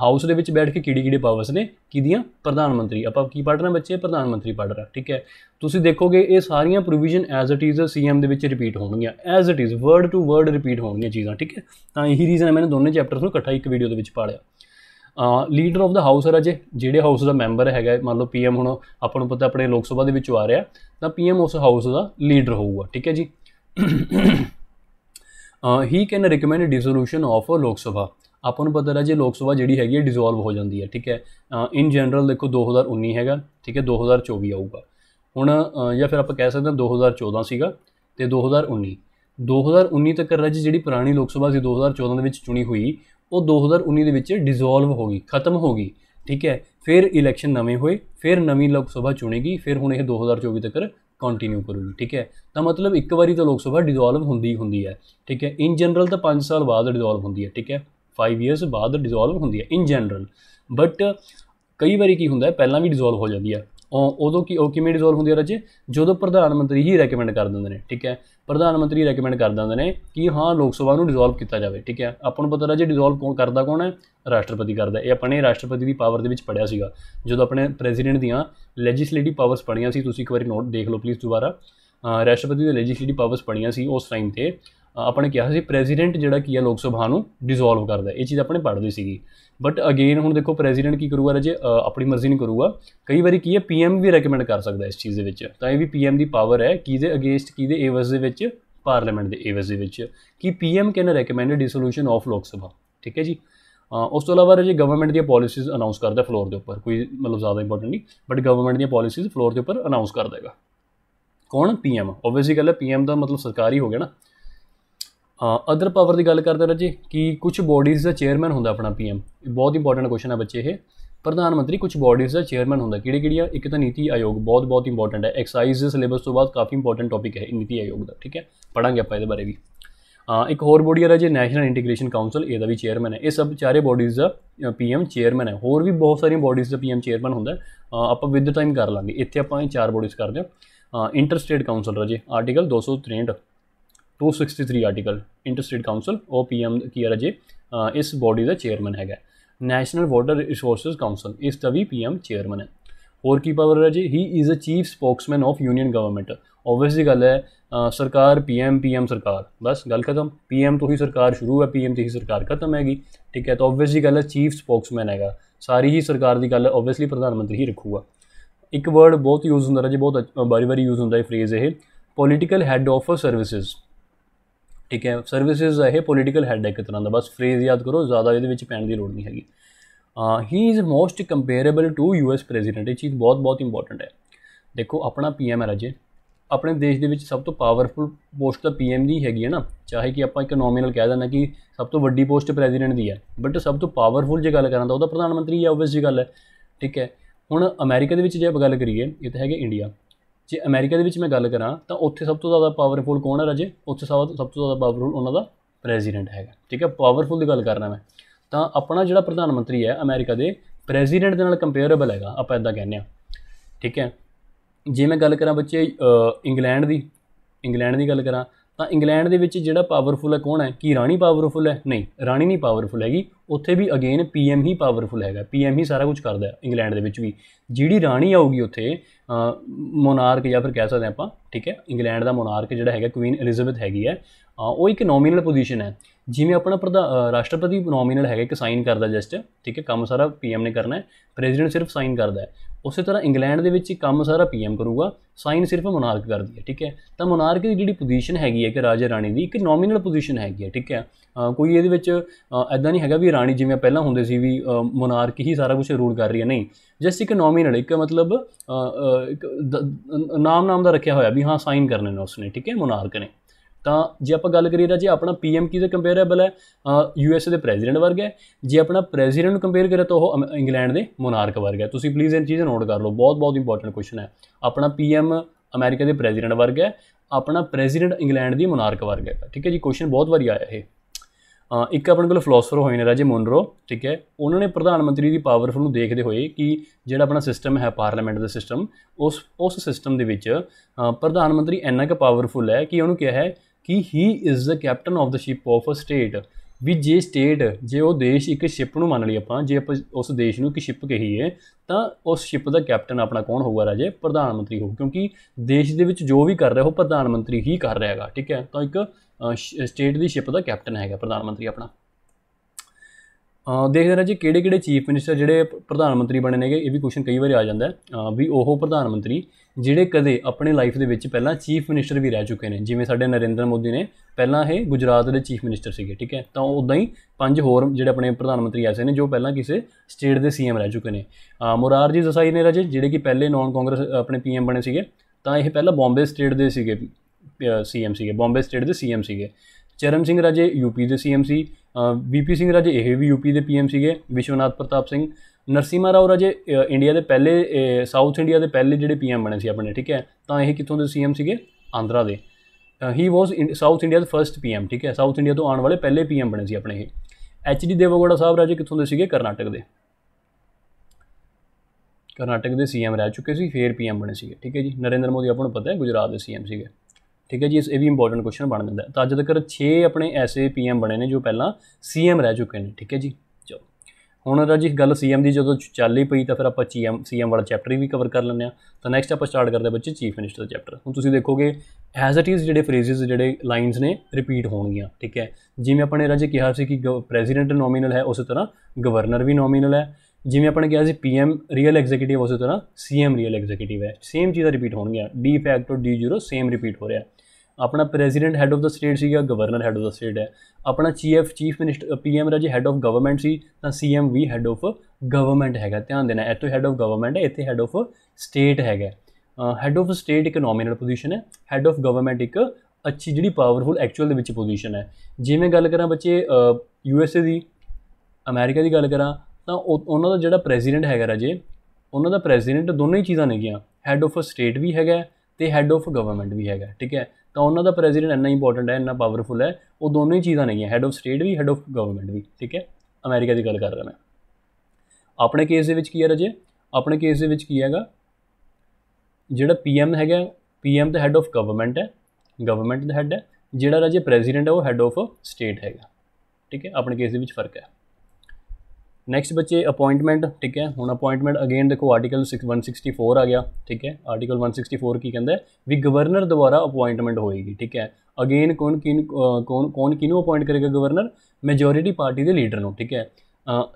house ਦੇ ਵਿੱਚ ਬੈਠ ਕੇ ਕਿਹੜੀ ਕਿਹੜੀ ਪਾਵਰਸ ਨੇ ਕਿਦੀਆਂ ਪ੍ਰਧਾਨ ਮੰਤਰੀ ਆਪਾਂ ਕੀ ਪੜ੍ਹ ਬੱਚੇ ਪ੍ਰਧਾਨ ਮੰਤਰੀ ਪੜ੍ਹ ਰਹੇ ਠੀਕ ਹੈ ਤੁਸੀਂ ਦੇਖੋਗੇ ਇਹ ਸਾਰੀਆਂ provision as it is CM ਦੇ ਵਿੱਚ ਰਿਪੀਟ ਹੋਣਗੀਆਂ as it is word to word repeat ਹੋਣਗੀਆਂ ਚੀਜ਼ਾਂ ਠੀਕ ਹੈ ਤਾਂ ਇਹੀ ਰੀਜ਼ਨ ਹੈ ਮੈਨੇ ਦੋਨੇ ਚੈਪਟਰਸ ਨੂੰ ਇਕੱਠਾ ਇੱਕ ਵੀਡੀਓ ਦੇ ਵਿੱਚ ਪਾ ਲਿਆ ਲੀਡਰ ਆਫ ਦਾ ਹਾਊਸ ਹੈ ਰਾਜੇ ਜਿਹੜੇ ਹਾਊਸ ਦਾ ਮੈਂਬਰ ਹੈਗਾ ਮੰਨ ਲਓ ਪੀਐਮ ਹੁਣ ਆਪਾਂ ਨੂੰ ਪਤਾ ਆਪਣੇ ਲੋਕ ਸਭਾ ਦੇ ਵਿੱਚ ਆ ਰਿਹਾ ਤਾਂ ਪੀਐਮ ਉਸ ਹਾਊਸ ਦਾ ਲੀਡਰ ਹੋਊਗਾ ਠੀਕ ਹੈ ਜੀ he can recommend dissolution of Lok Sabha ਆਪਾਂ ਨੂੰ ਪਤਾ ਹੈ ਜੇ ਲੋਕ ਸਭਾ ਜਿਹੜੀ ਹੈਗੀ ਹੈ ਡਿਸੋਲਵ ਹੋ ਜਾਂਦੀ ਹੈ ਠੀਕ ਹੈ ਇਨ ਜਨਰਲ ਦੇਖੋ 2019 ਹੈਗਾ ਠੀਕ ਹੈ 2024 ਆਊਗਾ ਹੁਣ ਜਾਂ ਫਿਰ ਆਪਾਂ ਕਹਿ ਸਕਦੇ ਹਾਂ 2014 ਸੀਗਾ ਤੇ 2019 2019 ਤੱਕ ਰਜ ਜਿਹੜੀ ਪੁਰਾਣੀ ਲੋਕ ਸਭਾ ਸੀ 2014 ਦੇ ਵਿੱਚ ਚੁਣੀ ਹੋਈ ਉਹ 2019 ਦੇ ਵਿੱਚ ਡਿਸੋਲਵ ਹੋ ਗਈ ਖਤਮ ਹੋ ਗਈ ਠੀਕ ਹੈ ਫਿਰ ਇਲੈਕਸ਼ਨ ਨਵੇਂ ਹੋਏ ਫਿਰ ਨਵੀਂ ਲੋਕ ਸਭਾ ਚੁਣੇਗੀ ਫਿਰ ਹੁਣ ਇਹ 2024 ਤੱਕ ਕੰਟੀਨਿਊ ਕਰੂਗੀ ਠੀਕ ਹੈ ਤਾਂ ਮਤਲਬ ਇੱਕ ਵਾਰੀ ਤਾਂ ਲੋਕ ਸਭਾ ਡਿਸੋਲਵ ਹੁੰਦੀ ਹੀ ਹੁੰਦੀ ਹੈ ਠੀਕ ਹੈ ਇਨ ਜਨਰਲ ਤਾਂ 5 ਸਾਲ ਬਾਅਦ ਡਿਸੋਲਵ ਹੁੰਦੀ ਹੈ ਠੀਕ ਹੈ 5 ਇਅਰਸ ਬਾਅਦ ਡਿਸੋਲਵ ਹੁੰਦੀ ਹੈ ਇਨ ਜਨਰਲ ਬਟ ਕਈ ਵਾਰੀ ਕੀ ਹੁੰਦਾ ਹੈ ਪਹਿਲਾਂ ਵੀ ਡਿਸੋਲਵ ਹੋ ਜਾਂਦੀ ਹੈ ਉਦੋਂ ਕੀ ਉਹ ਕਿਵੇਂ ਡਿਸੋਲਵ ਹੁੰਦੀ ਹੈ ਰਾਜੇ ਜਦੋਂ ਪ੍ਰਧਾਨ ਮੰਤਰੀ ਹੀ ਰეკਮੈਂਡ ਕਰ ਦਿੰਦੇ ਨੇ ਠੀਕ ਹੈ ਪ੍ਰਧਾਨ ਮੰਤਰੀ ਰეკਮੈਂਡ ਕਰ ਦਿੰਦੇ ਨੇ ਕਿ ਹਾਂ ਲੋਕ ਸਭਾ ਨੂੰ ਡਿਸੋਲਵ ਕੀਤਾ ਜਾਵੇ ਠੀਕ ਹੈ ਆਪਾਂ ਨੂੰ ਪਤਾ ਰਾਜੇ ਡਿਸੋਲਵ ਕੌਣ ਕਰਦਾ ਕੌਣ ਹੈ ਰਾਸ਼ਟਰਪਤੀ ਕਰਦਾ ਇਹ ਆਪਣੇ ਰਾਸ਼ਟਰਪਤੀ ਦੀ ਪਾਵਰ ਦੇ ਵਿੱਚ ਪੜਿਆ ਸੀਗਾ ਜਦੋਂ ਆਪਣੇ ਪ੍ਰੈਜ਼ੀਡੈਂਟ ਦੀਆਂ ਲੈਜਿਸਲੇਟਿਵ ਪਾਵਰਸ ਪੜੀਆਂ ਸੀ ਤੁਸੀਂ ਇੱਕ ਵਾਰੀ ਨੋਟ ਦੇਖ ਲਓ ਪਲੀਜ਼ ਦੁਬਾਰਾ ਰਾਸ਼ਟਰਪਤੀ ਦੇ ਲੈਜਿਸਲੇਟਿਵ ਪਾਵਰਸ ਪੜੀਆਂ ਸੀ ਉਸ ਟਾਈਮ ਤੇ ਆਪਣੇ ਕਿਹਾ ਸੀ ਪ੍ਰੈਜ਼ੀਡੈਂਟ ਜਿਹੜਾ ਕੀ ਹੈ ਲੋਕ ਸਭਾ ਨੂੰ ਡਿਸੋਲਵ ਕਰਦਾ ਇਹ ਚੀਜ਼ ਆਪਣੇ ਪੜ੍ਹ ਲਈ ਸੀਗੀ ਬਟ ਅਗੇਨ ਹੁਣ ਦੇਖੋ ਪ੍ਰੈਜ਼ੀਡੈਂਟ ਕੀ ਕਰੂਗਾ ਰਜੇ ਆਪਣੀ ਮਰਜ਼ੀ ਨਹੀਂ ਕਰੂਗਾ ਕਈ ਵਾਰੀ ਕੀ ਹੈ ਪੀਐਮ ਵੀ ਰეკਮੈਂਡ ਕਰ ਸਕਦਾ ਇਸ ਚੀਜ਼ ਦੇ ਵਿੱਚ ਤਾਂ ਇਹ ਵੀ ਪੀਐਮ ਦੀ ਪਾਵਰ ਹੈ ਦੇ ਅਗੇਂਸਟ ਦੇ ਏਵਜ਼ ਦੇ ਵਿੱਚ ਪਾਰਲੀਮੈਂਟ ਦੇ ਏਵਜ਼ ਦੇ ਵਿੱਚ ਕਿ PM can recommend dissolution of Lok Sabha ਠੀਕ ਹੈ ਜੀ ਉਸ ਤੋਂ ਇਲਾਵਾ ਜੇ ਗਵਰਨਮੈਂਟ ਦੀਆਂ ਪਾਲਿਸੀਜ਼ ਅਨਾਉਂਸ ਕਰਦਾ ਫਲੋਰ ਦੇ ਉੱਪਰ ਕੋਈ ਮਤਲਬ ਜ਼ਿਆਦਾ ਇੰਪੋਰਟੈਂਟ ਨਹੀਂ ਬਟ ਗਵਰਨਮੈਂਟ ਦੀਆਂ ਪਾਲਿਸੀਜ਼ ਫਲੋਰ ਦੇ ਉੱਪਰ ਅਨਾਉਂਸ ਕਰ ਦੇਗਾ ਕੌਣ ਪੀਐਮ ਆਬਵੀਅਸਲੀ ਗੱਲ ਹੈ ਪੀਐਮ ਦਾ ਮਤਲਬ ਸਰਕਾਰੀ ਹੋ ਗਿਆ ਨਾ ਅਦਰ ਪਾਵਰ ਦੀ ਗੱਲ ਕਰਦੇ ਜੀ ਕਿ ਕੁਝ ਬਾਡੀਜ਼ ਦਾ ਚੇਅਰਮੈਨ ਹੁੰਦਾ ਆਪਣਾ ਪੀਐਮ ਇਹ ਬਹੁਤ ਇੰਪੋਰਟੈਂਟ ਕੁਐਸਚਨ ਹੈ ਬੱਚੇ ਇਹ ਪ੍ਰਧਾਨ ਮੰਤਰੀ ਕੁਝ ਬਾਡੀਜ਼ ਦਾ ਚੇਅਰਮੈਨ ਹੁੰਦਾ ਕਿਹੜੇ ਕਿਹੜੀਆਂ ਇੱਕ ਤਾਂ ਨੀਤੀ ਆਯੋਗ ਬਹੁਤ ਬਹੁਤ ਇੰਪੋਰਟੈਂਟ ਹੈ ਐਕਸਾਈਜ਼ ਦੇ ਸਿਲੇਬਸ ਤੋਂ ਬਾਅਦ ਕਾਫੀ ਇੰਪੋਰਟੈਂਟ ਟੌਪਿਕ ਹੈ ਨੀਤੀ ਆਯੋਗ ਦਾ ਠੀਕ ਹੈ ਪੜਾਂਗੇ ਆਪਾਂ ਇਹਦੇ ਬਾਰੇ ਵੀ ਇੱਕ ਹੋਰ ਬੋਡੀ ਹੈ ਰਾਜੇ ਨੈਸ਼ਨਲ ਇੰਟੀਗ੍ਰੇਸ਼ਨ ਕਾਉਂਸਲ ਇਹਦਾ ਵੀ ਚੇਅਰਮੈਨ ਹੈ ਇਹ ਸਭ ਚਾਰੇ ਬਾਡੀਜ਼ ਦਾ ਪੀਐਮ ਚੇਅਰਮੈਨ ਹੈ ਹੋਰ ਵੀ ਬਹੁਤ ਸਾਰੀਆਂ ਬਾਡੀਜ਼ ਦਾ ਪੀਐਮ ਚੇਅਰਮੈਨ ਹੁੰਦਾ ਆਪਾਂ ਵਿਦ ਟਾਈਮ ਕਰ ਲਾਂਗੇ ਇੱਥੇ ਆਪਾਂ ਇਹ ਚਾਰ ਬੋਡੀਜ਼ ਕਰਦੇ ਹਾਂ ਇੰਟਰਸਟੇਟ ਕਾਉਂਸਲ ਰਾਜੇ ਆਰਟੀਕਲ 263 263 ਆਰਟੀਕਲ ਇੰਟਰਸਟੇਟ ਕਾਉਂਸਲ ਉਹ ਪੀਐਮ ਕੀ ਹੈ ਜੇ ਇਸ ਬਾਡੀ ਦਾ ਚੇਅਰਮੈਨ ਹੈਗਾ ਨੈਸ਼ਨਲ ਵਾਟਰ ਰਿਸੋਰਸਸ ਕਾਉਂਸਲ ਇਸ ਦਾ ਵੀ ਪੀਐਮ ਚੇਅਰਮੈਨ ਹੈ ਹੋਰ ਕੀ ਪਾਵਰ ਹੈ ਜੀ he is a chief spokesman of union government obviously ਗੱਲ ਹੈ ਸਰਕਾਰ ਪੀਐਮ ਪੀਐਮ ਸਰਕਾਰ ਬਸ ਗੱਲ ਖਤਮ ਪੀਐਮ ਤੋਂ ਹੀ ਸਰਕਾਰ ਸ਼ੁਰੂ ਹੈ ਪੀਐਮ ਤੋਂ ਹੀ ਸਰਕਾਰ ਖਤਮ ਹੈਗੀ ਠੀਕ ਹੈ ਤਾਂ ਆਬਵੀਅਸਲੀ ਗੱਲ ਹੈ ਚੀਫ ਸਪੋਕਸਮੈਨ ਹੈਗਾ ਸਾਰੀ ਹੀ ਸਰਕਾਰ ਦੀ ਗੱਲ ਆਬਵੀਅਸਲੀ ਪ੍ਰਧਾਨ ਮੰਤਰੀ ਹੀ ਰੱਖੂਗਾ ਇੱਕ ਵਰਡ ਬਹੁਤ ਯੂਜ਼ ਹੁੰਦਾ ਹੈ ਜੀ ਬਹੁਤ ਬਾਰੀ-ਬਾਰੀ ਯੂਜ਼ ਹੁੰਦਾ ਹੈ ਫਰੇਜ਼ ਇਹ ਪੋਲਿਟੀਕਲ ਹੈੱਡ ਆਫ ਸਰਵਿਸਿਜ਼ ਠੀਕ ਹੈ ਸਰਵਿਸਿਜ਼ ਇਹ ਪੋਲੀਟੀਕਲ ਹੈਡ ਹੈ ਇੱਕ ਤਰ੍ਹਾਂ ਦਾ ਬਸ ਫਰੇਜ਼ ਯਾਦ ਕਰੋ ਜ਼ਿਆਦਾ ਇਹਦੇ ਵਿੱਚ ਪੈਣ ਦੀ ਲੋੜ ਨਹੀਂ ਹੈਗੀ he is most comparable to US president ਇਹ ਚੀਜ਼ ਬਹੁਤ ਬਹੁਤ ਇੰਪੋਰਟੈਂਟ ਹੈ ਦੇਖੋ ਆਪਣਾ ਪੀਐਮ ਹੈ ਰਾਜੇ ਆਪਣੇ ਦੇਸ਼ ਦੇ ਵਿੱਚ ਸਭ ਤੋਂ ਪਾਵਰਫੁਲ ਪੋਸਟ ਤਾਂ ਪੀਐਮ ਦੀ ਹੈਗੀ ਹੈ ਨਾ ਚਾਹੇ ਕਿ ਆਪਾਂ ਇੱਕ ਨੋਮੀਨਲ ਕਹਿ ਦਿੰਨਾ ਕਿ ਸਭ ਤੋਂ ਵੱਡੀ ਪੋਸਟ ਪ੍ਰੈਜ਼ੀਡੈਂਟ ਦੀ ਹੈ ਬਟ ਸਭ ਤੋਂ ਪਾਵਰਫੁਲ ਜੇ ਗੱਲ ਕਰਾਂ ਤਾਂ ਉਹਦਾ ਪ੍ਰਧਾਨ ਮੰਤਰੀ ਹੀ ਆਬਵੀਅਸ ਜੀ ਗੱਲ ਹੈ ਠੀਕ ਹੈ ਹੁਣ ਅਮਰੀਕਾ ਦੇ ਵਿੱਚ ਜੇ ਆਪਾਂ ਗੱਲ ਕਰੀਏ ਇਹ ਤਾਂ ਹੈਗੇ ਇੰਡੀਆ ਜੇ ਅਮਰੀਕਾ ਦੇ ਵਿੱਚ ਮੈਂ ਗੱਲ ਕਰਾਂ ਤਾਂ ਉੱਥੇ ਸਭ ਤੋਂ ਜ਼ਿਆਦਾ ਪਾਵਰਫੁਲ ਕੌਣ ਹੈ ਰਾਜੇ ਉੱਥੇ ਸਭ ਸਭ ਤੋਂ ਜ਼ਿਆਦਾ ਪਾਵਰਫੁਲ ਉਹਨਾਂ ਦਾ ਪ੍ਰੈਜ਼ੀਡੈਂਟ ਹੈਗਾ ਠੀਕ ਹੈ ਪਾਵਰਫੁਲ ਦੀ ਗੱਲ ਕਰਨਾ ਮੈਂ ਤਾਂ ਆਪਣਾ ਜਿਹੜਾ ਪ੍ਰਧਾਨ ਮੰਤਰੀ ਹੈ ਅਮਰੀਕਾ ਦੇ ਪ੍ਰੈਜ਼ੀਡੈਂਟ ਦੇ ਨਾਲ ਕੰਪੇਅਰੇਬਲ ਹੈਗਾ ਆਪਾਂ ਇਦਾਂ ਕਹਿੰਦੇ ਆ ਠੀਕ ਹੈ ਜੇ ਮੈਂ ਗੱਲ ਕਰਾਂ ਬੱਚੇ ਇੰਗਲੈਂਡ ਦੀ ਇੰਗਲੈਂਡ ਦੀ ਗੱਲ ਕਰਾਂ ਤਾਂ ਇੰਗਲੈਂਡ ਦੇ ਵਿੱਚ ਜਿਹੜਾ ਪਾਵਰਫੁਲ ਹੈ ਕੌਣ ਹੈ ਕੀ ਰਾਣੀ ਪਾਵਰਫੁਲ ਹੈ ਨਹੀਂ ਰਾਣੀ ਨਹੀਂ ਪਾਵਰਫੁਲ ਹੈਗੀ ਉੱਥੇ ਵੀ ਅਗੇਨ ਪੀਐਮ ਹੀ ਪਾਵਰਫੁਲ ਹੈਗਾ ਪੀਐਮ ਹੀ ਸਾਰਾ ਕੁਝ ਕਰਦਾ ਹੈ ਇੰਗਲੈਂਡ ਦੇ ਵਿੱਚ ਵੀ ਜਿਹੜੀ ਰਾਣੀ ਆਊਗੀ ਉੱਥੇ ਮੋਨਾਰਕ ਜਾਂ ਫਿਰ ਕਹਿ ਸਕਦੇ ਆਪਾਂ ਠੀਕ ਹੈ ਇੰਗਲੈਂਡ ਦਾ ਮੋਨਾਰਕ ਜਿਹੜਾ ਹੈਗਾ ਕੁਈਨ ਐਲਿਜ਼ਾਬੈਥ ਹੈਗੀ ਹੈ ਉਹ ਇੱਕ ਨੋਮੀਨਲ ਪੋਜੀਸ਼ਨ ਹੈ ਜਿਵੇਂ ਆਪਣਾ ਰਾਸ਼ਟਰਪਤੀ ਨੋਮੀਨਲ ਹੈਗਾ ਇੱਕ ਸਾਈਨ ਕਰਦਾ ਜਸਟ ਠੀਕ ਹੈ ਕੰਮ ਸਾਰਾ ਪੀਐਮ ਨੇ ਕਰਨਾ ਹੈ ਪ੍ਰੈਜ਼ੀਡੈਂਟ ਸਿਰਫ ਸਾਈਨ ਕਰਦਾ ਹੈ ਉਸੇ ਤਰ੍ਹਾਂ ਇੰਗਲੈਂਡ ਦੇ ਵਿੱਚ ਕੰਮ ਸਾਰਾ ਪੀਐਮ ਕਰੂਗਾ ਸਾਈਨ ਸਿਰਫ ਮੋਨਾਰਕ ਕਰਦੀ ਹੈ ਠੀਕ ਹੈ ਤਾਂ ਮੋਨਾਰਕ ਦੀ ਜਿਹੜੀ ਪੋਜੀਸ਼ਨ ਹੈਗੀ ਹੈ ਕਿ ਰਾਜਾ ਰਾਣੀ ਦੀ ਇੱਕ ਨੋਮੀਨਲ ਪੋਜੀਸ਼ਨ ਹੈਗੀ ਹੈ ਠੀਕ ਹੈ ਕੋਈ ਇਹਦੇ ਵਿੱਚ ਐਦਾਂ ਨਹੀਂ ਹੈਗਾ ਵੀ ਰਾਣੀ ਜਿਵੇਂ ਪਹਿਲਾਂ ਹੁੰਦੇ ਸੀ ਵੀ ਮੋਨਾਰਕ ਹੀ ਸਾਰਾ ਕੁਝ ਰੂਲ ਕਰ ਰਹੀ ਹੈ ਨਹੀਂ ਜਸਟ ਇੱਕ ਨੋਮੀਨਲ ਇੱਕ ਮਤਲਬ ਇੱਕ ਨਾਮ ਨਾਮ ਦਾ ਰੱਖਿਆ ਹੋਇਆ ਵੀ ਹਾਂ ਸਾਈਨ ਕਰਨੇ ਨੇ ਉਸਨੇ ਠੀਕ ਹੈ ਮੋਨਾਰਕ ਨੇ ਤਾਂ ਜੇ ਆਪਾਂ ਗੱਲ ਕਰੀਏ ਤਾਂ ਜੇ ਆਪਣਾ ਪੀਐਮ ਕੀ ਦੇ ਕੰਪੇਅਰੇਬਲ ਹੈ ਯੂਐਸਏ ਦੇ ਪ੍ਰੈਜ਼ੀਡੈਂਟ ਵਰਗਾ ਹੈ ਜੇ ਆਪਣਾ ਪ੍ਰੈਜ਼ੀਡੈਂਟ ਨੂੰ ਕੰਪੇਅਰ ਕਰੇ ਤਾਂ ਉਹ ਇੰਗਲੈਂਡ ਦੇ ਮੋਨਾਰਕ ਵਰਗਾ ਹੈ ਤੁਸੀਂ ਪਲੀਜ਼ ਇਹ ਚੀਜ਼ ਨੋਟ ਕਰ ਲਓ ਬਹੁਤ ਬਹੁਤ ਇੰਪੋਰਟੈਂਟ ਕੁਐਸਚਨ ਹੈ ਆਪਣਾ ਪੀਐਮ ਅਮਰੀਕਾ ਦੇ ਪ੍ਰੈਜ਼ੀਡੈਂਟ ਵਰਗਾ ਹੈ ਆਪਣਾ ਪ੍ਰੈਜ਼ੀਡੈਂਟ ਇੰਗਲੈਂਡ ਦੀ ਮੋਨਾਰਕ ਵਰਗਾ ਹੈ ਠੀਕ ਹੈ ਜੀ ਕੁਐਸਚਨ ਬਹੁਤ ਵਾਰੀ ਆਇਆ ਇਹ ਇੱਕ ਆਪਣੇ ਕੋਲ ਫਿਲਾਸਫਰ ਹੋਏ ਨੇ ਰਾਜੇ ਮੋਨਰੋ ਠੀਕ ਹੈ ਉਹਨਾਂ ਨੇ ਪ੍ਰਧਾਨ ਮੰਤਰੀ ਦੀ ਪਾਵਰਫੁਲ ਨੂੰ ਦੇਖਦੇ ਹੋਏ ਕਿ ਜਿਹੜਾ ਆਪਣਾ ਸਿਸਟਮ ਹੈ ਪਾਰਲੀਮੈਂਟ ਦਾ ਸਿਸਟਮ ਉਸ ਉਸ ਸਿਸਟਮ ਦੇ ਵਿੱਚ ਪ੍ਰਧਾਨ ਮੰਤਰੀ ਇੰਨਾ ਕੁ ਪਾਵਰਫੁਲ ਹੈ ਕਿ ਉਹਨੂੰ ਕਿਹਾ ਹੈ ਕਿ he is the captain of the ship of a state ਵੀ ਜੇ ਸਟੇਟ ਜੇ ਉਹ ਦੇਸ਼ ਇੱਕ ਸ਼ਿਪ ਨੂੰ ਮੰਨ ਲਈ ਆਪਾਂ ਜੇ ਆਪਾਂ ਉਸ ਦੇਸ਼ ਨੂੰ ਇੱਕ ਸ਼ਿਪ ਕਹੀਏ ਤਾਂ ਉਸ ਸ਼ਿਪ ਦਾ ਕੈਪਟਨ ਆਪਣਾ ਕੌਣ ਹੋਊਗਾ ਰਾਜੇ ਪ੍ਰਧਾਨ ਮੰਤਰੀ ਹੋਊ ਕਿਉਂਕਿ ਦੇਸ਼ ਦੇ ਵਿੱਚ ਜੋ ਵੀ ਕਰ ਰਿਹਾ ਉਹ ਪ੍ਰਧਾਨ ਮੰਤਰੀ ਹੀ ਕਰ ਰਿਹਾ ਹੈਗਾ ਠੀਕ ਹੈ ਤਾਂ ਇੱਕ ਸਟੇਟ ਦੀ ਸ਼ਿਪ ਦਾ ਕੈਪਟਨ ਹੈਗਾ ਪ੍ਰਧਾਨ ਮੰਤਰੀ ਆਪਣਾ ਦੇਖਦੇ ਨੇ ਜੀ ਕਿਹੜੇ ਕਿਹੜੇ ਚੀਫ ਮਿਨਿਸਟਰ ਜਿਹੜੇ ਪ੍ਰਧਾਨ ਮੰਤਰੀ ਬਣੇ ਨੇਗੇ ਇਹ ਵੀ ਕੁਐਸਚਨ ਕਈ ਵਾਰ ਆ ਜਾਂਦਾ ਵੀ ਉਹ ਪ੍ਰਧਾਨ ਮੰਤਰੀ ਜਿਹੜੇ ਕਦੇ ਆਪਣੇ ਲਾਈਫ ਦੇ ਵਿੱਚ ਪਹਿਲਾਂ ਚੀਫ ਮਿਨਿਸਟਰ ਵੀ ਰਹਿ ਚੁੱਕੇ ਨੇ ਜਿਵੇਂ ਸਾਡੇ ਨਰਿੰਦਰ ਮੋਦੀ ਨੇ ਪਹਿਲਾਂ ਇਹ ਗੁਜਰਾਤ ਦੇ ਚੀਫ ਮਿਨਿਸਟਰ ਸੀਗੇ ਠੀਕ ਹੈ ਤਾਂ ਉਦਾਂ ਹੀ ਪੰਜ ਹੋਰ ਜਿਹੜੇ ਆਪਣੇ ਪ੍ਰਧਾਨ ਮੰਤਰੀ ਐਸੇ ਨੇ ਜੋ ਪਹਿਲਾਂ ਕਿਸੇ ਸਟੇਟ ਦੇ ਸੀਐਮ ਰਹਿ ਚੁੱਕੇ ਨੇ ਮੁਰਾਰਜੀ ਦਸਾਈ ਨੇ ਰਾਜੇ ਜਿਹੜੇ ਕਿ ਪਹਿਲੇ ਨਾਨ ਕਾਂਗਰਸ ਆਪਣੇ ਪੀਐਮ ਬਣੇ ਸੀਗੇ ਤਾਂ ਇਹ ਪਹਿਲਾਂ ਬੰਬੇ ਸਟੇਟ ਦੇ ਸੀਗੇ ਸੀਐਮ ਸੀਗੇ ਬੰਬੇ ਸਟੇਟ ਦੇ ਸੀਐਮ ਸੀਗੇ ਚਰਮ ਸਿੰਘ ਰਾਜੇ ਯੂਪੀ ਦੇ ਸੀਐਮ ਸੀ ਵੀਪੀ ਸਿੰਘ ਰਾਜੇ ਇਹ ਵੀ ਯੂਪੀ ਦੇ ਪੀਐਮ ਸੀਗੇ ਵਿਸ਼ਵਨਾਥ ਪ੍ਰਤਾਪ ਸਿੰਘ ਨਰਸੀਮਾ ਰਾਓ ਰਾਜੇ ਇੰਡੀਆ ਦੇ ਪਹਿਲੇ ਸਾਊਥ ਇੰਡੀਆ ਦੇ ਪਹਿਲੇ ਜਿਹੜੇ ਪੀਐਮ ਬਣੇ ਸੀ ਆਪਣੇ ਠੀਕ ਹੈ ਤਾਂ ਇਹ ਕਿੱਥੋਂ ਦੇ ਸੀਐਮ ਸੀਗੇ ਆਂਧਰਾ ਦੇ ਹੀ ਵਾਸ ਸਾਊਥ ਇੰਡੀਆ ਦਾ ਫਰਸਟ ਪੀਐਮ ਠੀਕ ਹੈ ਸਾਊਥ ਇੰਡੀਆ ਤੋਂ ਆਉਣ ਵਾਲੇ ਪਹਿਲੇ ਪੀਐਮ ਬਣੇ ਸੀ ਆਪਣੇ ਇਹ ਐਚ ਡੀ ਦੇਵਗੌੜਾ ਸਾਹਿਬ ਰਾਜੇ ਕਿੱਥੋਂ ਦੇ ਸੀਗੇ ਕਰਨਾਟਕ ਦੇ ਕਰਨਾਟਕ ਦੇ ਸੀਐਮ ਰਹਿ ਚੁੱਕੇ ਸੀ ਫੇਰ ਪੀਐਮ ਬਣੇ ਸੀਗੇ ਠੀਕ ਹੈ ਜੀ ਨਰਿੰਦਰ ਮੋਦੀ ਆਪਾਂ ਨੂੰ ਪਤਾ ਹੈ ਗੁਜਰਾਤ ਦੇ ਸੀਐਮ ਸੀਗੇ ਠੀਕ ਹੈ ਜੀ ਇਸ ਇਹ ਵੀ ਇੰਪੋਰਟੈਂਟ ਕੁਐਸਚਨ ਬਣ ਜਾਂਦਾ ਤਾਂ ਅੱਜ ਤੱਕ 6 ਆਪਣੇ ਐਸੇ ਪੀਐਮ ਬਣੇ ਨੇ ਜੋ ਪਹਿਲਾਂ ਸੀਐਮ ਰਹਿ ਚੁੱਕੇ ਨੇ ਠੀਕ ਹੈ ਜੀ ਚਲੋ ਹੁਣ ਰਾਜੀ ਗੱਲ ਸੀਐਮ ਦੀ ਜਦੋਂ ਚੱਲ ਹੀ ਪਈ ਤਾਂ ਫਿਰ ਆਪਾਂ ਸੀਐਮ ਸੀਐਮ ਵਾਲਾ ਚੈਪਟਰ ਵੀ ਕਵਰ ਕਰ ਲੈਂਦੇ ਆ ਤਾਂ ਨੈਕਸਟ ਆਪਾਂ ਸਟਾਰਟ ਕਰਦੇ ਬੱਚੇ ਚੀਫ ਮਿਨਿਸਟਰ ਦਾ ਚੈਪਟਰ ਹੁਣ ਤੁਸੀਂ ਦੇਖੋਗੇ ਐਜ਼ ਇਟ ਇਜ਼ ਜਿਹੜੇ ਫਰੇਜ਼ਸ ਜਿਹੜੇ ਲਾਈਨਸ ਨੇ ਰਿਪੀਟ ਹੋਣਗੀਆਂ ਠੀਕ ਹੈ ਜਿਵੇਂ ਆਪਾਂ ਨੇ ਰਾਜੀ ਕਿਹਾ ਸੀ ਕਿ ਪ੍ਰੈਜ਼ੀਡੈਂਟ ਨੋਮੀਨਲ ਹੈ ਉਸੇ ਤਰ੍ਹਾਂ ਗਵਰਨਰ ਵੀ ਨੋਮੀਨਲ ਹੈ ਜਿਵੇਂ ਆਪਾਂ ਨੇ ਕਿਹਾ ਸੀ ਪੀਐਮ ਰੀਅਲ ਐਗਜ਼ੀਕਿਟਿਵ ਉਸੇ ਤਰ੍ਹਾਂ ਸੀਐਮ ਰੀਅਲ ਐਗਜ਼ੀਕਿਟਿਵ ਹੈ ਸੇਮ ਚੀਜ਼ਾਂ ਰਿਪੀਟ ਹੋਣਗੀਆਂ de facto de jure same repeat ਹੋ ਰਿਹਾ ਆਪਣਾ president head of the state ਸੀਗਾ governor head of the state ਹੈ ਆਪਣਾ ਚੀਫ ਚੀਫ ਮਿਨਿਸਟਰ ਪੀਐਮ ਰਾਜੇ ਹੈਡ ਆਫ ਗਵਰਨਮੈਂਟ ਸੀ ਤਾਂ ਸੀਐਮ ਵੀ ਹੈਡ ਆਫ ਗਵਰਨਮੈਂਟ ਹੈਗਾ ਧਿਆਨ ਦੇਣਾ ਇੱਥੇ ਹੈਡ ਆਫ ਗਵਰਨਮੈਂਟ ਹੈ ਇੱਥੇ ਹੈਡ ਆਫ ਸਟੇਟ ਹੈਗਾ ਹੈਡ ਆਫ ਸਟੇਟ ਇੱਕ ਨੋਮੀਨਲ ਪੋਜੀਸ਼ਨ ਹੈ ਹੈਡ ਆਫ ਗਵਰਨਮੈਂਟ ਇੱਕ ਅੱਛੀ ਜਿਹੜੀ ਪਾਵਰਫੁਲ ਐਕਚੁਅਲ ਦੇ ਵਿੱਚ ਪੋਜੀਸ਼ਨ ਹੈ ਜਿਵੇਂ ਗੱਲ ਕਰਾਂ ਬੱਚੇ ਯੂਐਸਏ ਦੀ ਅਮਰੀਕਾ ਦੀ ਗੱਲ ਕਰਾਂ ਤਾਂ ਉਹਨਾਂ ਦਾ ਜਿਹੜਾ ਪ੍ਰੈਜ਼ੀਡੈਂਟ ਹੈਗਾ ਰਾਜੇ ਉਹਨਾਂ ਦਾ ਪ੍ਰੈਜ਼ੀਡੈਂਟ ਦੋਨੋਂ ਹੀ ਚੀਜ਼ਾਂ ਨੇਗੀਆਂ ਹੈਡ ਆਫ ਸਟੇਟ ਵੀ ਹੈਗਾ ਤੇ ਹੈਡ ਆਫ ਗਵਰਨਮੈਂਟ ਵੀ ਹੈਗਾ ਠੀਕ ਹੈ ਤਾਂ ਉਹਨਾਂ ਦਾ ਪ੍ਰੈਜ਼ੀਡੈਂਟ ਇੰਨਾ ਇੰਪੋਰਟੈਂਟ ਹੈ ਇੰਨਾ ਪਾਵਰਫੁਲ ਹੈ ਉਹ ਦੋਨੋਂ ਹੀ ਚੀਜ਼ਾਂ ਨਹੀਂ ਹੈ ਹੈਡ ਆਫ ਸਟੇਟ ਵੀ ਹੈਡ ਆਫ ਗਵਰਨਮੈਂਟ ਵੀ ਠੀਕ ਹੈ ਅਮਰੀਕਾ ਦੀ ਗੱਲ ਕਰ ਰਹੇ ਮੈਂ ਆਪਣੇ ਕੇਸ ਦੇ ਵਿੱਚ ਕੀ ਹੈ ਰਜੇ ਆਪਣੇ ਕੇਸ ਦੇ ਵਿੱਚ ਕੀ ਹੈਗਾ ਜਿਹੜਾ ਪੀਐਮ ਹੈਗਾ ਪੀਐਮ ਤੇ ਹੈਡ ਆਫ ਗਵਰਨਮੈਂਟ ਹੈ ਗਵਰਨਮੈਂਟ ਦਾ ਹੈਡ ਹੈ ਜਿਹੜਾ ਰਾਜੇ ਪ੍ਰੈਜ਼ੀਡੈਂਟ ਹੈ ਉਹ ਹੈਡ ਆਫ ਸਟੇਟ ਹੈਗਾ ਠੀਕ ਹੈ ਆਪਣੇ ਕੇਸ ਦੇ ਵਿੱਚ ਫਰਕ ਹੈ ਨੈਕਸਟ ਬੱਚੇ ਅਪਾਇੰਟਮੈਂਟ ਠੀਕ ਹੈ ਹੁਣ ਅਪਾਇੰਟਮੈਂਟ ਅਗੇਨ ਦੇਖੋ ਆਰਟੀਕਲ 164 ਆ ਗਿਆ ਠੀਕ ਹੈ ਆਰਟੀਕਲ 164 ਕੀ ਕਹਿੰਦਾ ਵੀ ਗਵਰਨਰ ਦੁਆਰਾ ਅਪਾਇੰਟਮੈਂਟ ਹੋਏਗੀ ਠੀਕ ਹੈ ਅਗੇਨ ਕੌਣ ਕਿਨ ਕੌਣ ਕੌਣ ਕਿਨੂੰ ਅਪਾਇੰਟ ਕਰੇਗਾ ਗਵਰਨਰ ਮੈਜੋਰਿਟੀ ਪਾਰਟੀ ਦੇ ਲੀਡਰ ਨੂੰ ਠੀਕ ਹੈ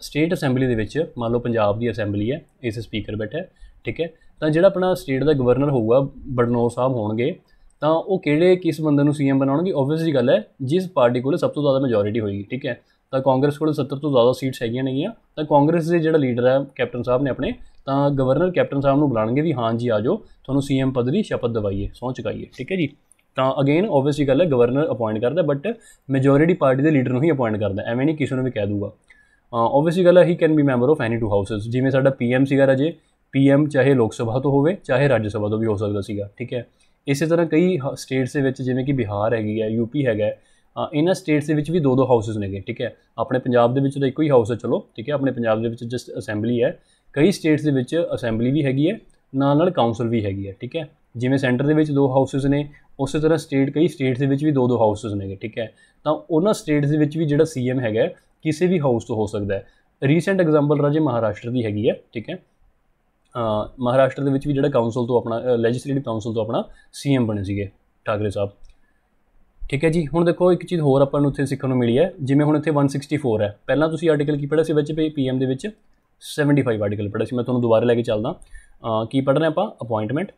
ਸਟੇਟ ਅਸੈਂਬਲੀ ਦੇ ਵਿੱਚ ਮੰਨ ਲਓ ਪੰਜਾਬ ਦੀ ਅਸੈਂਬਲੀ ਹੈ ਇਸ ਸਪੀਕਰ ਬੈਠਾ ਠੀਕ ਹੈ ਤਾਂ ਜਿਹੜਾ ਆਪਣਾ ਸਟੇਟ ਦਾ ਗਵਰਨਰ ਹੋਊਗਾ ਬੜਨੋ ਸਾਹਿਬ ਹੋਣਗੇ ਤਾਂ ਉਹ ਕਿਹੜੇ ਕਿਸ ਬੰਦੇ ਨੂੰ ਸੀਐਮ ਬਣਾਉਣਗੇ ਜੀ ਗੱਲ ਹੈ ਜਿਸ ਪਾਰਟੀ ਕੋਲ ਸਭ ਤੋਂ ਜ਼ਿਆਦਾ ਮੈਜੋਰਿਟੀ ਹੋਏਗੀ ਠੀਕ ਹੈ ਤਾਂ ਕਾਂਗਰਸ ਕੋਲ 70 ਤੋਂ ਜ਼ਿਆਦਾ ਸੀਟਸ ਹੈਗੀਆਂ ਨੇਗੀਆਂ ਤਾਂ ਕਾਂਗਰਸ ਦੇ ਜਿਹੜਾ ਲੀਡਰ ਹੈ ਕੈਪਟਨ ਸਾਹਿਬ ਨੇ ਆਪਣੇ ਤਾਂ ਗਵਰਨਰ ਕੈਪਟਨ ਸਾਹਿਬ ਨੂੰ ਬੁਲਾਣਗੇ ਵੀ ਹਾਂ ਜੀ ਆਜੋ ਤੁਹਾਨੂੰ ਸੀਐਮ ਪਦ ਸ਼ਪਥ ਦਵਾਈਏ ਸੌਂ ਚੁਕਾਈਏ ਠੀਕ ਹੈ ਜੀ ਤਾਂ ਅਗੇਨ ਆਬਵੀਅਸਲੀ ਗੱਲ ਹੈ ਗਵਰਨਰ ਅਪਾਇੰਟ ਕਰਦਾ ਬਟ ਮੈਜੋਰਿਟੀ ਪਾਰਟੀ ਦੇ ਲੀਡਰ ਨੂੰ ਹੀ ਅਪਾਇੰਟ ਕਰਦਾ ਐਵੇਂ ਨਹੀਂ ਕਿਸੇ ਨੂੰ ਵੀ ਕਹਿ ਦੂਗਾ ਆਬਵੀਅਸਲੀ ਗੱਲ ਹੈ he can be member of any two houses ਜਿਵੇਂ ਸਾਡਾ ਪੀਐਮ ਸੀਗਾ ਰਾਜੇ ਪੀਐਮ ਚਾਹੇ ਲੋਕ ਸਭਾ ਤੋਂ ਹੋਵੇ ਚਾਹੇ ਰਾਜ ਸਭਾ ਤੋਂ ਵੀ ਹੋ ਸਕਦਾ ਸੀਗਾ ਠੀਕ ਹੈ ਇਸੇ ਤਰ੍ਹਾਂ ਕਈ ਸਟੇਟਸ ਦੇ ਵਿੱਚ ਜਿਵੇਂ ਕਿ ਬਿਹਾਰ ਹੈਗੀ ਹੈ ਯੂਪੀ ਹੈਗਾ ਇਹਨਾਂ ਸਟੇਟਸ ਦੇ ਵਿੱਚ ਵੀ ਦੋ ਦੋ ਹਾਊਸਸ ਨੇਗੇ ਠੀਕ ਹੈ ਆਪਣੇ ਪੰਜਾਬ ਦੇ ਵਿੱਚ ਤਾਂ ਇੱਕੋ ਹੀ ਹਾਊਸ ਹੈ ਚਲੋ ਠੀਕ ਹੈ ਆਪਣੇ ਪੰਜਾਬ ਦੇ ਵਿੱਚ ਜਸਟ ਅਸੈਂਬਲੀ ਹੈ ਕਈ ਸਟੇਟਸ ਦੇ ਵਿੱਚ ਅਸੈਂਬਲੀ ਵੀ ਹੈਗੀ ਹੈ ਨਾਲ ਨਾਲ ਕਾਉਂਸਲ ਵੀ ਹੈਗੀ ਹੈ ਠੀਕ ਹੈ ਜਿਵੇਂ ਸੈਂਟਰ ਦੇ ਵਿੱਚ ਦੋ ਹਾਊਸਸ ਨੇ ਉਸੇ ਤਰ੍ਹਾਂ ਸਟੇਟ ਕਈ ਸਟੇਟਸ ਦੇ ਵਿੱਚ ਵੀ ਦੋ ਦੋ ਹਾਊਸਸ ਨੇਗੇ ਠੀਕ ਹੈ ਤਾਂ ਉਹਨਾਂ ਸਟੇਟਸ ਦੇ ਵਿੱਚ ਵੀ ਜਿਹੜਾ ਸੀਐਮ ਹੈਗਾ ਕਿਸੇ ਵੀ ਹਾਊਸ ਤੋਂ ਹੋ ਸਕਦਾ ਹੈ ਰੀਸੈਂਟ ਐਗਜ਼ਾਮਪਲ ਰਾਜੇ ਮਹਾਰਾਸ਼ਟਰ ਦੀ ਹੈਗੀ ਹੈ ਠੀਕ ਹੈ ਮਹਾਰਾਸ਼ਟਰ ਦੇ ਵਿੱਚ ਵੀ ਜਿਹੜਾ ਕਾਉਂਸਲ ਤੋਂ ਆਪਣਾ ਲੈਜਿਸਲੇਟਿਵ ਕਾਉਂਸਲ ਤੋਂ ਆਪਣਾ ਸੀਐਮ ਬਣੇ ਸੀਗੇ ਠਾਕਰੇ ਸਾਹਿਬ ਠੀਕ ਹੈ ਜੀ ਹੁਣ ਦੇਖੋ ਇੱਕ ਚੀਜ਼ ਹੋਰ ਆਪਾਂ ਨੂੰ ਉੱਥੇ ਸਿੱਖਣ ਨੂੰ ਮਿਲੀ ਹੈ ਜਿਵੇਂ ਹੁਣ ਇੱਥੇ 164 ਹੈ ਪਹਿਲਾਂ ਤੁਸੀਂ ਆਰਟੀਕਲ ਕੀ ਪੜਿਆ ਸੀ ਵਿੱਚ ਪੀਐਮ ਦੇ ਵਿੱਚ 75 ਆਰਟੀਕਲ ਪੜਿਆ ਸੀ ਮੈਂ ਤੁਹਾਨੂੰ ਦੁਬਾਰਾ ਲੈ ਕੇ ਚੱਲਦਾ ਕੀ ਪੜ੍ਹ ਰਹੇ ਆਪਾਂ ਅਪਾਇੰਟਮੈਂਟ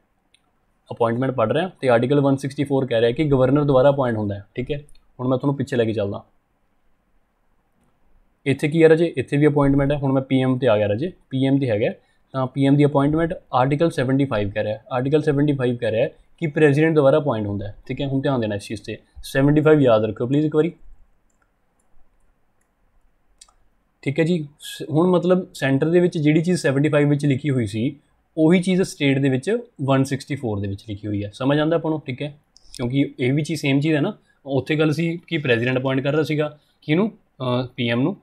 ਅਪਾਇੰਟਮੈਂਟ ਪੜ੍ਹ ਰਹੇ ਆ ਤੇ ਆਰਟੀਕਲ 164 ਕਹਿ ਰਿਹਾ ਕਿ ਗਵਰਨਰ ਦੁਆਰਾ ਅਪਾਇੰਟ ਹੁੰਦਾ ਹੈ ਠੀਕ ਹੈ ਹੁਣ ਮੈਂ ਤੁਹਾਨੂੰ ਪਿੱਛੇ ਲੈ ਕੇ ਚੱਲਦਾ ਇੱਥੇ ਕੀ ਹੈ ਰਾਜੇ ਇੱਥੇ ਵੀ ਅਪਾਇੰਟਮੈਂਟ ਹੈ ਹੁਣ ਮੈਂ ਪੀਐਮ ਤੇ ਆ ਗਿਆ ਰਾਜੇ ਪੀਐਮ ਤੇ ਹੈਗਾ ਤਾਂ ਪੀਐਮ ਦੀ ਅਪਾਇੰਟਮੈਂਟ ਆਰਟੀਕਲ 75 ਕਹਿ ਰਿਹਾ ਆਰਟੀਕਲ 75 ਕਹਿ ਰਿਹਾ ਕਿ ਪ੍ਰੈਜ਼ੀਡੈਂਟ ਦੁਬਾਰਾ ਅਪਾਇੰਟ ਹੁੰਦਾ ਹੈ ਠੀਕ ਹੈ ਹੁਣ ਧਿਆਨ ਦੇਣਾ ਇਸ ਚੀਜ਼ ਤੇ 75 ਯਾਦ ਰੱਖਿਓ ਪਲੀਜ਼ ਇੱਕ ਵਾਰੀ ਠੀਕ ਹੈ ਜੀ ਹੁਣ ਮਤਲਬ ਸੈਂਟਰ ਦੇ ਵਿੱਚ ਜਿਹੜੀ ਚੀਜ਼ 75 ਵਿੱਚ ਲਿਖੀ ਹੋਈ ਸੀ ਉਹੀ ਚੀਜ਼ ਸਟੇਟ ਦੇ ਵਿੱਚ 164 ਦੇ ਵਿੱਚ ਲਿਖੀ ਹੋਈ ਹੈ ਸਮਝ ਆਂਦਾ ਆਪਾਂ ਨੂੰ ਠੀਕ ਹੈ ਕਿਉਂਕਿ ਇਹ ਵੀ ਚੀਜ਼ ਸੇਮ ਚੀਜ਼ ਹੈ ਨਾ ਉੱਥੇ ਗੱਲ ਸੀ ਕਿ ਪ੍ਰੈਜ਼ੀਡੈਂਟ ਅਪਾਇੰਟ ਕਰ ਰਿਹਾ ਸੀਗਾ ਕਿਹਨੂੰ ਪੀਐਮ ਨੂੰ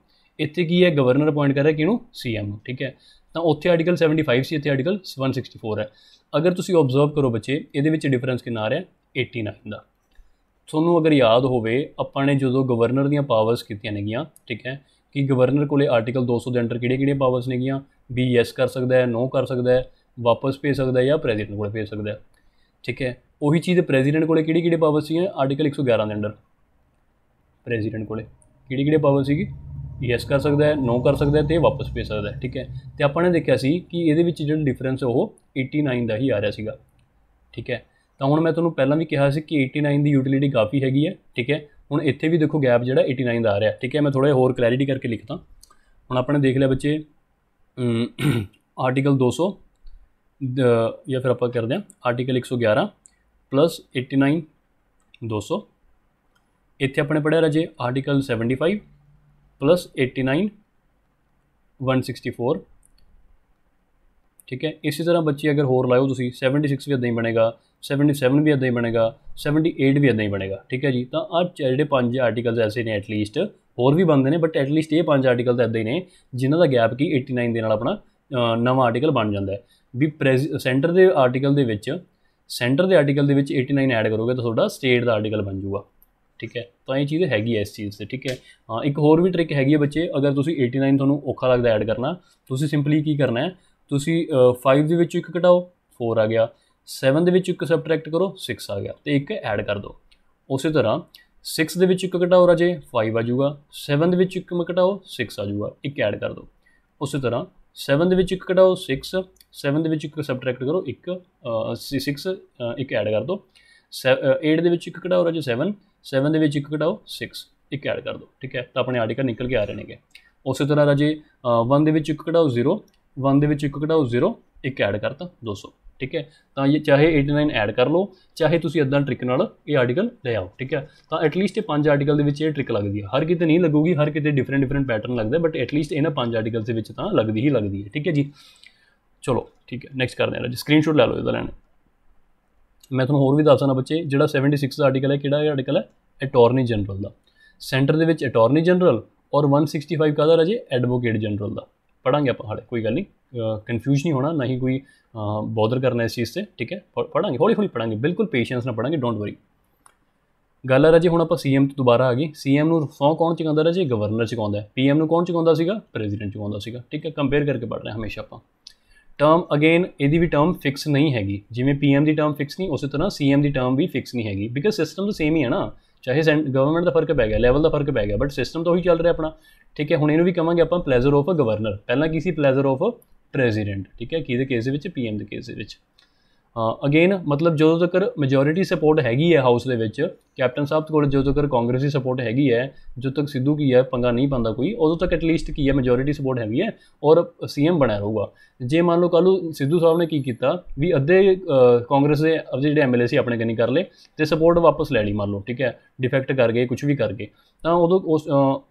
ਇੱਥੇ ਕੀ ਹੈ ਗਵਰਨਰ ਅਪਾਇੰਟ ਕਰ ਰਿਹਾ ਕਿਹਨੂੰ ਸੀਐਮ ਨੂੰ ਠੀਕ ਹੈ ਤਾਂ ਉੱਥੇ ਆਰਟੀਕਲ 75 ਸੀ ਇੱਥੇ ਆਰਟੀਕਲ 164 ਹੈ ਅਗਰ ਤੁਸੀਂ ਆਬਜ਼ਰਵ ਕਰੋ ਬੱਚੇ ਇਹਦੇ ਵਿੱਚ ਡਿਫਰੈਂਸ ਕਿੰਨਾ ਆ ਰਿਹਾ 89 ਦਾ ਤੁਹਾਨੂੰ ਅਗਰ ਯਾਦ ਹੋਵੇ ਆਪਾਂ ਨੇ ਜਦੋਂ ਗਵਰਨਰ ਦੀਆਂ ਪਾਵਰਸ ਕੀਤੀਆਂ ਨੇਗੀਆਂ ਠੀਕ ਹੈ ਕਿ ਗਵਰਨਰ ਕੋਲੇ ਆਰਟੀਕਲ 200 ਦੇ ਅੰਡਰ ਕਿਹੜੇ-ਕਿਹੜੇ ਪਾਵਰਸ ਨੇਗੀਆਂ ਬੀ ਯੈਸ ਕਰ ਸਕਦਾ ਹੈ ਨੋ ਕਰ ਸਕਦਾ ਹੈ ਵਾਪਸ ਭੇਜ ਸਕਦਾ ਹੈ ਜਾਂ ਪ੍ਰੈਜ਼ੀਡੈਂਟ ਕੋਲੇ ਭੇਜ ਸਕਦਾ ਹੈ ਠੀਕ ਹੈ ਉਹੀ ਚੀਜ਼ ਪ੍ਰੈਜ਼ੀਡੈਂਟ ਕੋਲੇ ਕਿਹੜੀ-ਕਿਹੜੀ ਪਾਵਰ ਸੀ ਆਰਟੀਕਲ 111 ਦੇ ਅੰਡਰ ਪ੍ਰੈਜ਼ੀਡੈਂਟ ਕੋਲੇ ਕਿਹੜੀ-ਕਿਹੜੀ ਪਾਵਰ ਸੀਗੀ ਯੈਸ ਕਰ ਸਕਦਾ ਹੈ ਨੋ ਕਰ ਸਕਦਾ ਹੈ ਤੇ ਵਾਪਸ ਭੇਜ ਸਕਦਾ ਹੈ ਠੀਕ ਹੈ ਤੇ ਆਪਾਂ ਨੇ ਦੇਖਿਆ ਸੀ ਕਿ ਇਹਦੇ ਵਿੱਚ ਜਿਹੜਾ ਡਿਫਰੈਂਸ ਉਹ 89 ਦਾ ਹੀ ਆ ਰਿਹਾ ਸੀਗਾ ਠੀਕ ਹੈ ਤਾਂ ਹੁਣ ਮੈਂ ਤੁਹਾਨੂੰ ਪਹਿਲਾਂ ਵੀ ਕਿਹਾ ਸੀ ਕਿ 89 ਦੀ ਯੂਟਿਲਿਟੀ ਕਾਫੀ ਹੈਗੀ ਹੈ ਠੀਕ ਹੈ ਹੁਣ ਇੱਥੇ ਵੀ ਦੇਖੋ ਗੈਪ ਜਿਹੜਾ 89 ਦਾ ਆ ਰਿਹਾ ਠੀਕ ਹੈ ਮੈਂ ਥੋੜਾ ਹੋਰ ਕਲੈਰਿਟੀ ਕਰਕੇ ਲਿਖਦਾ ਹੁਣ ਆਪਾਂ ਨੇ ਦੇਖ ਲਿਆ ਬੱਚੇ ਆਰਟੀਕਲ 200 ਜਾਂ ਫਿਰ ਆਪਾਂ ਕਰਦੇ ਹਾਂ ਆਰਟੀਕਲ 111 ਪਲੱਸ 89 200 ਇੱਥੇ ਆਪਣੇ ਪੜਿਆ ਰਾਜੇ ਆਰਟੀਕਲ 75 प्लस एट्टी नाइन ਠੀਕ ਹੈ ਇਸੇ ਤਰ੍ਹਾਂ ਬੱਚੇ ਅਗਰ ਹੋਰ ਲਾਇਓ ਤੁਸੀਂ 76 ਵੀ ਇਦਾਂ ਹੀ ਬਣੇਗਾ 77 ਵੀ ਇਦਾਂ ਹੀ ਬਣੇਗਾ 78 ਵੀ ਇਦਾਂ ਹੀ ਬਣੇਗਾ ਠੀਕ ਹੈ ਜੀ ਤਾਂ ਆ ਜਿਹੜੇ ਪੰਜ ਆਰਟੀਕਲਸ ਐਸੇ ਨੇ ਐਟ ਲੀਸਟ ਹੋਰ ਵੀ ਬੰਦੇ ਨੇ ਬਟ ਐਟ ਲੀਸਟ ਇਹ ਪੰਜ ਆਰਟੀਕਲ ਤਾਂ ਇਦਾਂ ਹੀ ਨੇ ਜਿਨ੍ਹਾਂ ਦਾ ਗੈਪ ਕੀ 89 ਦੇ ਨਾਲ ਆਪਣਾ ਨਵਾਂ ਆਰਟੀਕਲ ਬਣ ਜਾਂਦਾ ਹੈ ਵੀ ਸੈਂਟਰ ਦੇ ਆਰਟੀਕਲ ਦੇ ਵਿੱਚ ਸੈਂਟਰ ਦੇ ਆਰਟੀਕਲ ਦੇ ਵਿੱਚ 89 ਐਡ ਕਰੋਗੇ ਤਾਂ ਤੁਹਾਡਾ ਸਟੇਟ ਦਾ ਆਰਟੀਕਲ ਬਣ ਜਾਊਗਾ ਠੀਕ ਹੈ ਤਾਂ ਇਹ ਚੀਜ਼ ਹੈਗੀ ਐ ਇਸ ਚੀਜ਼ ਤੇ ਠੀਕ ਹੈ ਹਾਂ ਇੱਕ ਹੋਰ ਵੀ ਟ੍ਰਿਕ ਹੈਗੀ ਹੈ ਬੱਚੇ ਅਗਰ ਤੁਸੀਂ 89 ਤੁਹਾਨੂੰ ਔਖਾ ਲੱਗਦਾ ਐਡ ਕਰਨਾ ਤੁਸੀਂ ਸਿੰਪਲੀ ਕੀ ਕਰਨਾ ਹੈ ਤੁਸੀਂ 5 ਦੇ ਵਿੱਚੋਂ ਇੱਕ ਘਟਾਓ 4 ਆ ਗਿਆ 7 ਦੇ ਵਿੱਚੋਂ ਇੱਕ ਸਬਟ੍ਰੈਕਟ ਕਰੋ 6 ਆ ਗਿਆ ਤੇ ਇੱਕ ਐਡ ਕਰ ਦਿਓ ਉਸੇ ਤਰ੍ਹਾਂ 6 ਦੇ ਵਿੱਚ ਇੱਕ ਘਟਾਓ ਰਾਜੇ 5 ਆ ਜਾਊਗਾ 7 ਦੇ ਵਿੱਚ ਇੱਕ ਘਟਾਓ 6 ਆ ਜਾਊਗਾ ਇੱਕ ਐਡ ਕਰ ਦਿਓ ਉਸੇ ਤਰ੍ਹਾਂ 7 ਦੇ ਵਿੱਚ ਇੱਕ ਘਟਾਓ 6 7 ਦੇ ਵਿੱਚ ਇੱਕ ਸਬਟ੍ਰੈਕਟ ਕਰੋ ਇੱਕ 6 ਇੱਕ ਐਡ ਕਰ ਦਿਓ 8 ਦੇ ਵਿੱਚ ਇੱਕ ਘਟਾਓ ਰਾਜੇ 7 7 ਦੇ ਵਿੱਚ ਇੱਕ ਘਟਾਓ 6 ਇੱਕ ਐਡ ਕਰ ਦਿਓ ਠੀਕ ਹੈ ਤਾਂ ਆਪਣੇ ਆਰਟੀਕਲ ਨਿਕਲ ਕੇ ਆ ਰਹੇ ਨੇਗੇ ਉਸੇ ਤਰ੍ਹਾਂ ਰਾਜੇ 1 ਦੇ ਵਿੱਚ ਇੱਕ ਘਟਾਓ 0 1 ਦੇ ਵਿੱਚ ਇੱਕ ਘਟਾਓ 0 ਇੱਕ ਐਡ ਕਰਤਾ 200 ਠੀਕ ਹੈ ਤਾਂ ਇਹ ਚਾਹੇ 89 ਐਡ ਕਰ ਲਓ ਚਾਹੇ ਤੁਸੀਂ ਇਦਾਂ ਟ੍ਰਿਕ ਨਾਲ ਇਹ ਆਰਟੀਕਲ ਲੈ ਆਓ ਠੀਕ ਹੈ ਤਾਂ ਐਟ ਲੀਸਟ ਇਹ ਪੰਜ ਆਰਟੀਕਲ ਦੇ ਵਿੱਚ ਇਹ ਟ੍ਰਿਕ ਲੱਗਦੀ ਹੈ ਹਰ ਕਿਤੇ ਨਹੀਂ ਲੱਗੂਗੀ ਹਰ ਕਿਤੇ ਡਿਫਰੈਂਟ ਡਿਫਰੈਂਟ ਪੈਟਰਨ ਲੱਗਦਾ ਬਟ ਐਟ ਲੀਸਟ ਇਹਨਾਂ ਪੰਜ ਆਰਟੀਕਲ ਦੇ ਵਿੱਚ ਤਾਂ ਲੱਗਦੀ ਹੀ ਲੱਗਦੀ ਹੈ ਠੀਕ ਹੈ ਜੀ ਚਲੋ ਠੀਕ ਹੈ ਨੈਕਸਟ ਕਰਦੇ ਹਾਂ ਜੀ ਸਕਰੀਨਸ਼ਾਟ ਲੈ ਲਓ ਇਹਦਾ ਲੈਣੇ ਮੈਂ ਤੁਹਾਨੂੰ ਹੋਰ ਵੀ ਦੱਸ ਸਕਦਾ ਬੱਚੇ ਜਿਹੜਾ 76 ਦਾ ਆਰਟੀਕਲ ਹੈ ਕਿਹੜਾ ਆਰਟੀਕਲ ਹੈ ਅਟਾਰਨੀ ਜਨਰਲ ਦਾ ਸੈਂਟਰ ਦੇ ਵਿੱਚ ਅਟਾਰਨੀ ਜਨਰਲ ਔਰ 165 ਕਾਦਾ ਰਾਜੇ ਐਡਵੋਕੇਟ ਜਨਰਲ ਦਾ ਪੜਾਂਗੇ ਆਪਾਂ ਹਾਲੇ ਕੋਈ ਗੱਲ ਨਹੀਂ ਕਨਫਿਊਜ਼ ਨਹੀਂ ਹੋਣਾ ਨਾ ਹੀ ਕੋਈ ਬੋਦਰ ਕਰਨਾ ਇਸ ਚੀਜ਼ ਤੇ ਠੀਕ ਹੈ ਪੜਾਂਗੇ ਹੌਲੀ ਹੌਲੀ ਪੜਾਂਗੇ ਬਿਲਕੁਲ ਪੇਸ਼ੈਂਸ ਨਾਲ ਪੜਾਂਗੇ ਡੋਨਟ ਵਰੀ ਗੱਲ ਹੈ ਰਾਜੇ ਹੁਣ ਆਪਾਂ ਸੀਐਮ ਤੋਂ ਦੁਬਾਰਾ ਆ ਗਏ ਸੀਐਮ ਨੂੰ ਸੌ ਕੌਣ ਚੁਕਾਉਂਦਾ ਰਾਜੇ ਗਵਰਨਰ ਚੁਕਾਉਂਦਾ ਪੀਐਮ ਨੂੰ ਕੌਣ ਚੁਕਾਉਂਦਾ ਸੀਗਾ ਪ੍ਰੈਜ਼ੀਡੈਂਟ ਚੁਕਾਉਂਦਾ ਸੀਗਾ ਠੀਕ ਹੈ ਕੰਪੇਅਰ ਕਰਕੇ ਰਹੇ ਹਮੇਸ਼ਾ ਆਪਾਂ ਟਰਮ ਅਗੇਨ ਇਹਦੀ ਵੀ ਟਰਮ ਫਿਕਸ ਨਹੀਂ ਹੈਗੀ ਜਿਵੇਂ ਪੀਐਮ ਦੀ ਟਰਮ ਫਿਕਸ ਨਹੀਂ ਉਸੇ ਤਰ੍ਹਾਂ ਸੀਐਮ ਦੀ ਟਰਮ ਵੀ ਫਿਕਸ ਨਹੀਂ ਹੈਗੀ ਬਿਕਾਜ਼ ਸਿਸਟਮ ਤਾਂ ਸੇਮ ਹੀ ਹੈ ਨਾ ਚਾਹੇ ਗਵਰਨਮੈਂਟ ਦਾ ਫਰਕ ਪੈ ਗਿਆ ਲੈਵਲ ਦਾ ਫਰਕ ਪੈ ਗਿਆ ਬਟ ਸਿਸਟਮ ਤਾਂ ਉਹੀ ਚੱਲ ਰਿਹਾ ਆਪਣਾ ਠੀਕ ਹੈ ਹੁਣ ਇਹਨੂੰ ਵੀ ਕਵਾਂਗੇ ਆਪਾਂ ਪਲੇਜ਼ਰ ਆਫ ਅ ਗਵਰਨਰ ਪਹਿਲਾਂ ਕੀ ਸੀ ਪਲੇਜ਼ਰ ਆਫ ਅ ਪ੍ਰੈਜ਼ੀਡੈਂਟ ਠੀਕ ਹੈ ਕਿਹਦੇ ਕੇਸ ਦੇ ਵਿੱਚ ਪੀਐਮ ਦੇ ਕੇਸ ਦੇ ਵਿੱਚ ਅਗੇਨ ਮਤਲਬ ਜਦੋਂ ਤੱਕ ਮੈਜੋਰਿਟੀ ਸਪੋਰਟ ਹੈਗੀ ਹੈ ਹਾਊਸ ਦੇ ਵਿੱਚ ਕੈਪਟਨ ਸਾਹਿਬ ਕੋਲ ਜਦੋਂ ਤੱਕ ਕਾਂਗਰਸੀ ਸਪੋਰਟ ਹੈਗੀ ਹੈ ਜਦੋਂ ਤੱਕ ਸਿੱਧੂ ਕੀ ਹੈ ਪੰਗਾ ਨਹੀਂ ਪੰਦਾ ਕੋਈ ਉਦੋਂ ਤੱਕ ਐਟਲੀਸਟ ਕੀ ਹੈ ਮੈਜੋਰਿਟੀ ਸਪੋਰਟ ਹੈਗੀ ਹੈ ਔਰ ਸੀਐਮ ਬਣਿਆ ਰਹੂਗਾ ਜੇ ਮੰਨ ਲਓ ਕਾਲੂ ਸਿੱਧੂ ਸਾਹਿਬ ਨੇ ਕੀ ਕੀਤਾ ਵੀ ਅੱਧੇ ਕਾਂਗਰਸ ਦੇ ਜਿਹੜੇ ਐਮਐਲਏ ਸੀ ਆਪਣੇ ਕੰਨੀ ਕਰ ਲਏ ਤੇ ਸਪੋਰਟ ਵਾਪਸ ਲੈ ਲਈ ਮੰਨ ਲਓ ਠੀਕ ਹੈ ਡਿਫੈਕਟ ਕਰ ਗਏ ਕੁਝ ਵੀ ਕਰ ਗਏ ਤਾਂ ਉਦੋਂ ਉਸ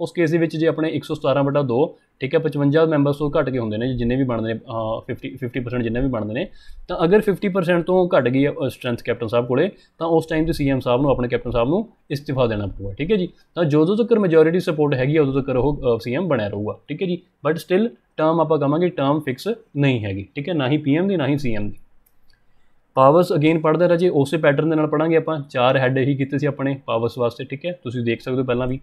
ਉਸ ਕੇਸ ਦੇ ਵਿੱਚ ਜੇ ਆਪਣੇ 117 ਬਟਾ 2 ਠੀਕ ਹੈ 55 ਮੈਂਬਰਸ ਤੋਂ ਘਟ ਕੇ ਹੁੰਦੇ ਨੇ ਜਿੰਨੇ ਵੀ ਬਣਦੇ ਨੇ 50 50% ਜਿੰਨੇ ਵੀ ਬਣਦੇ ਨੇ ਤਾਂ ਅਗਰ 50% ਤੋਂ ਘਟ ਗਈ ਸਟਰੈਂਥ ਕੈਪਟਨ ਸਾਹਿਬ ਕੋਲੇ ਤਾਂ ਉਸ ਟਾਈਮ ਤੇ ਸੀਐਮ ਸਾਹਿਬ ਨੂੰ ਆਪਣੇ ਕੈਪਟਨ ਸਾਹਿਬ ਨੂੰ ਇਸਤੀਫਾ ਦੇਣਾ ਪਊਗਾ ਠੀਕ ਹੈ ਜੀ ਤਾਂ ਜਦੋਂ ਤੱਕ ਮੈਜੋਰਿਟੀ ਸਪੋਰਟ ਹੈਗੀ ਉਦੋਂ ਤੱਕ ਉਹ ਸੀਐਮ ਬਣਿਆ ਰਹੂਗਾ ਠੀਕ ਹੈ ਜੀ ਬਟ ਸਟਿਲ ਟਰਮ ਆਪਾਂ ਕਹਾਂਗੇ ਟਰਮ ਫਿਕਸ ਨਹੀਂ ਹੈਗੀ ਠੀਕ ਹੈ ਨਾ ਹੀ ਪੀਐਮ ਦੀ ਨਾ ਹੀ ਸੀਐਮ ਦੀ ਪਾਵਰਸ ਅਗੇਨ ਪੜਦੇ ਜੀ ਉਸੇ ਪੈਟਰਨ ਦੇ ਨਾਲ ਪੜਾਂਗੇ ਆਪਾਂ ਚਾਰ ਹੈਡ ਇਹੀ ਕੀਤੇ ਸੀ ਆਪਣੇ ਪਾਵਰਸ ਵਾਸਤੇ ਠੀਕ ਹੈ ਤੁਸੀਂ ਦੇਖ ਸਕਦੇ ਹੋ ਪਹਿਲਾਂ ਵੀ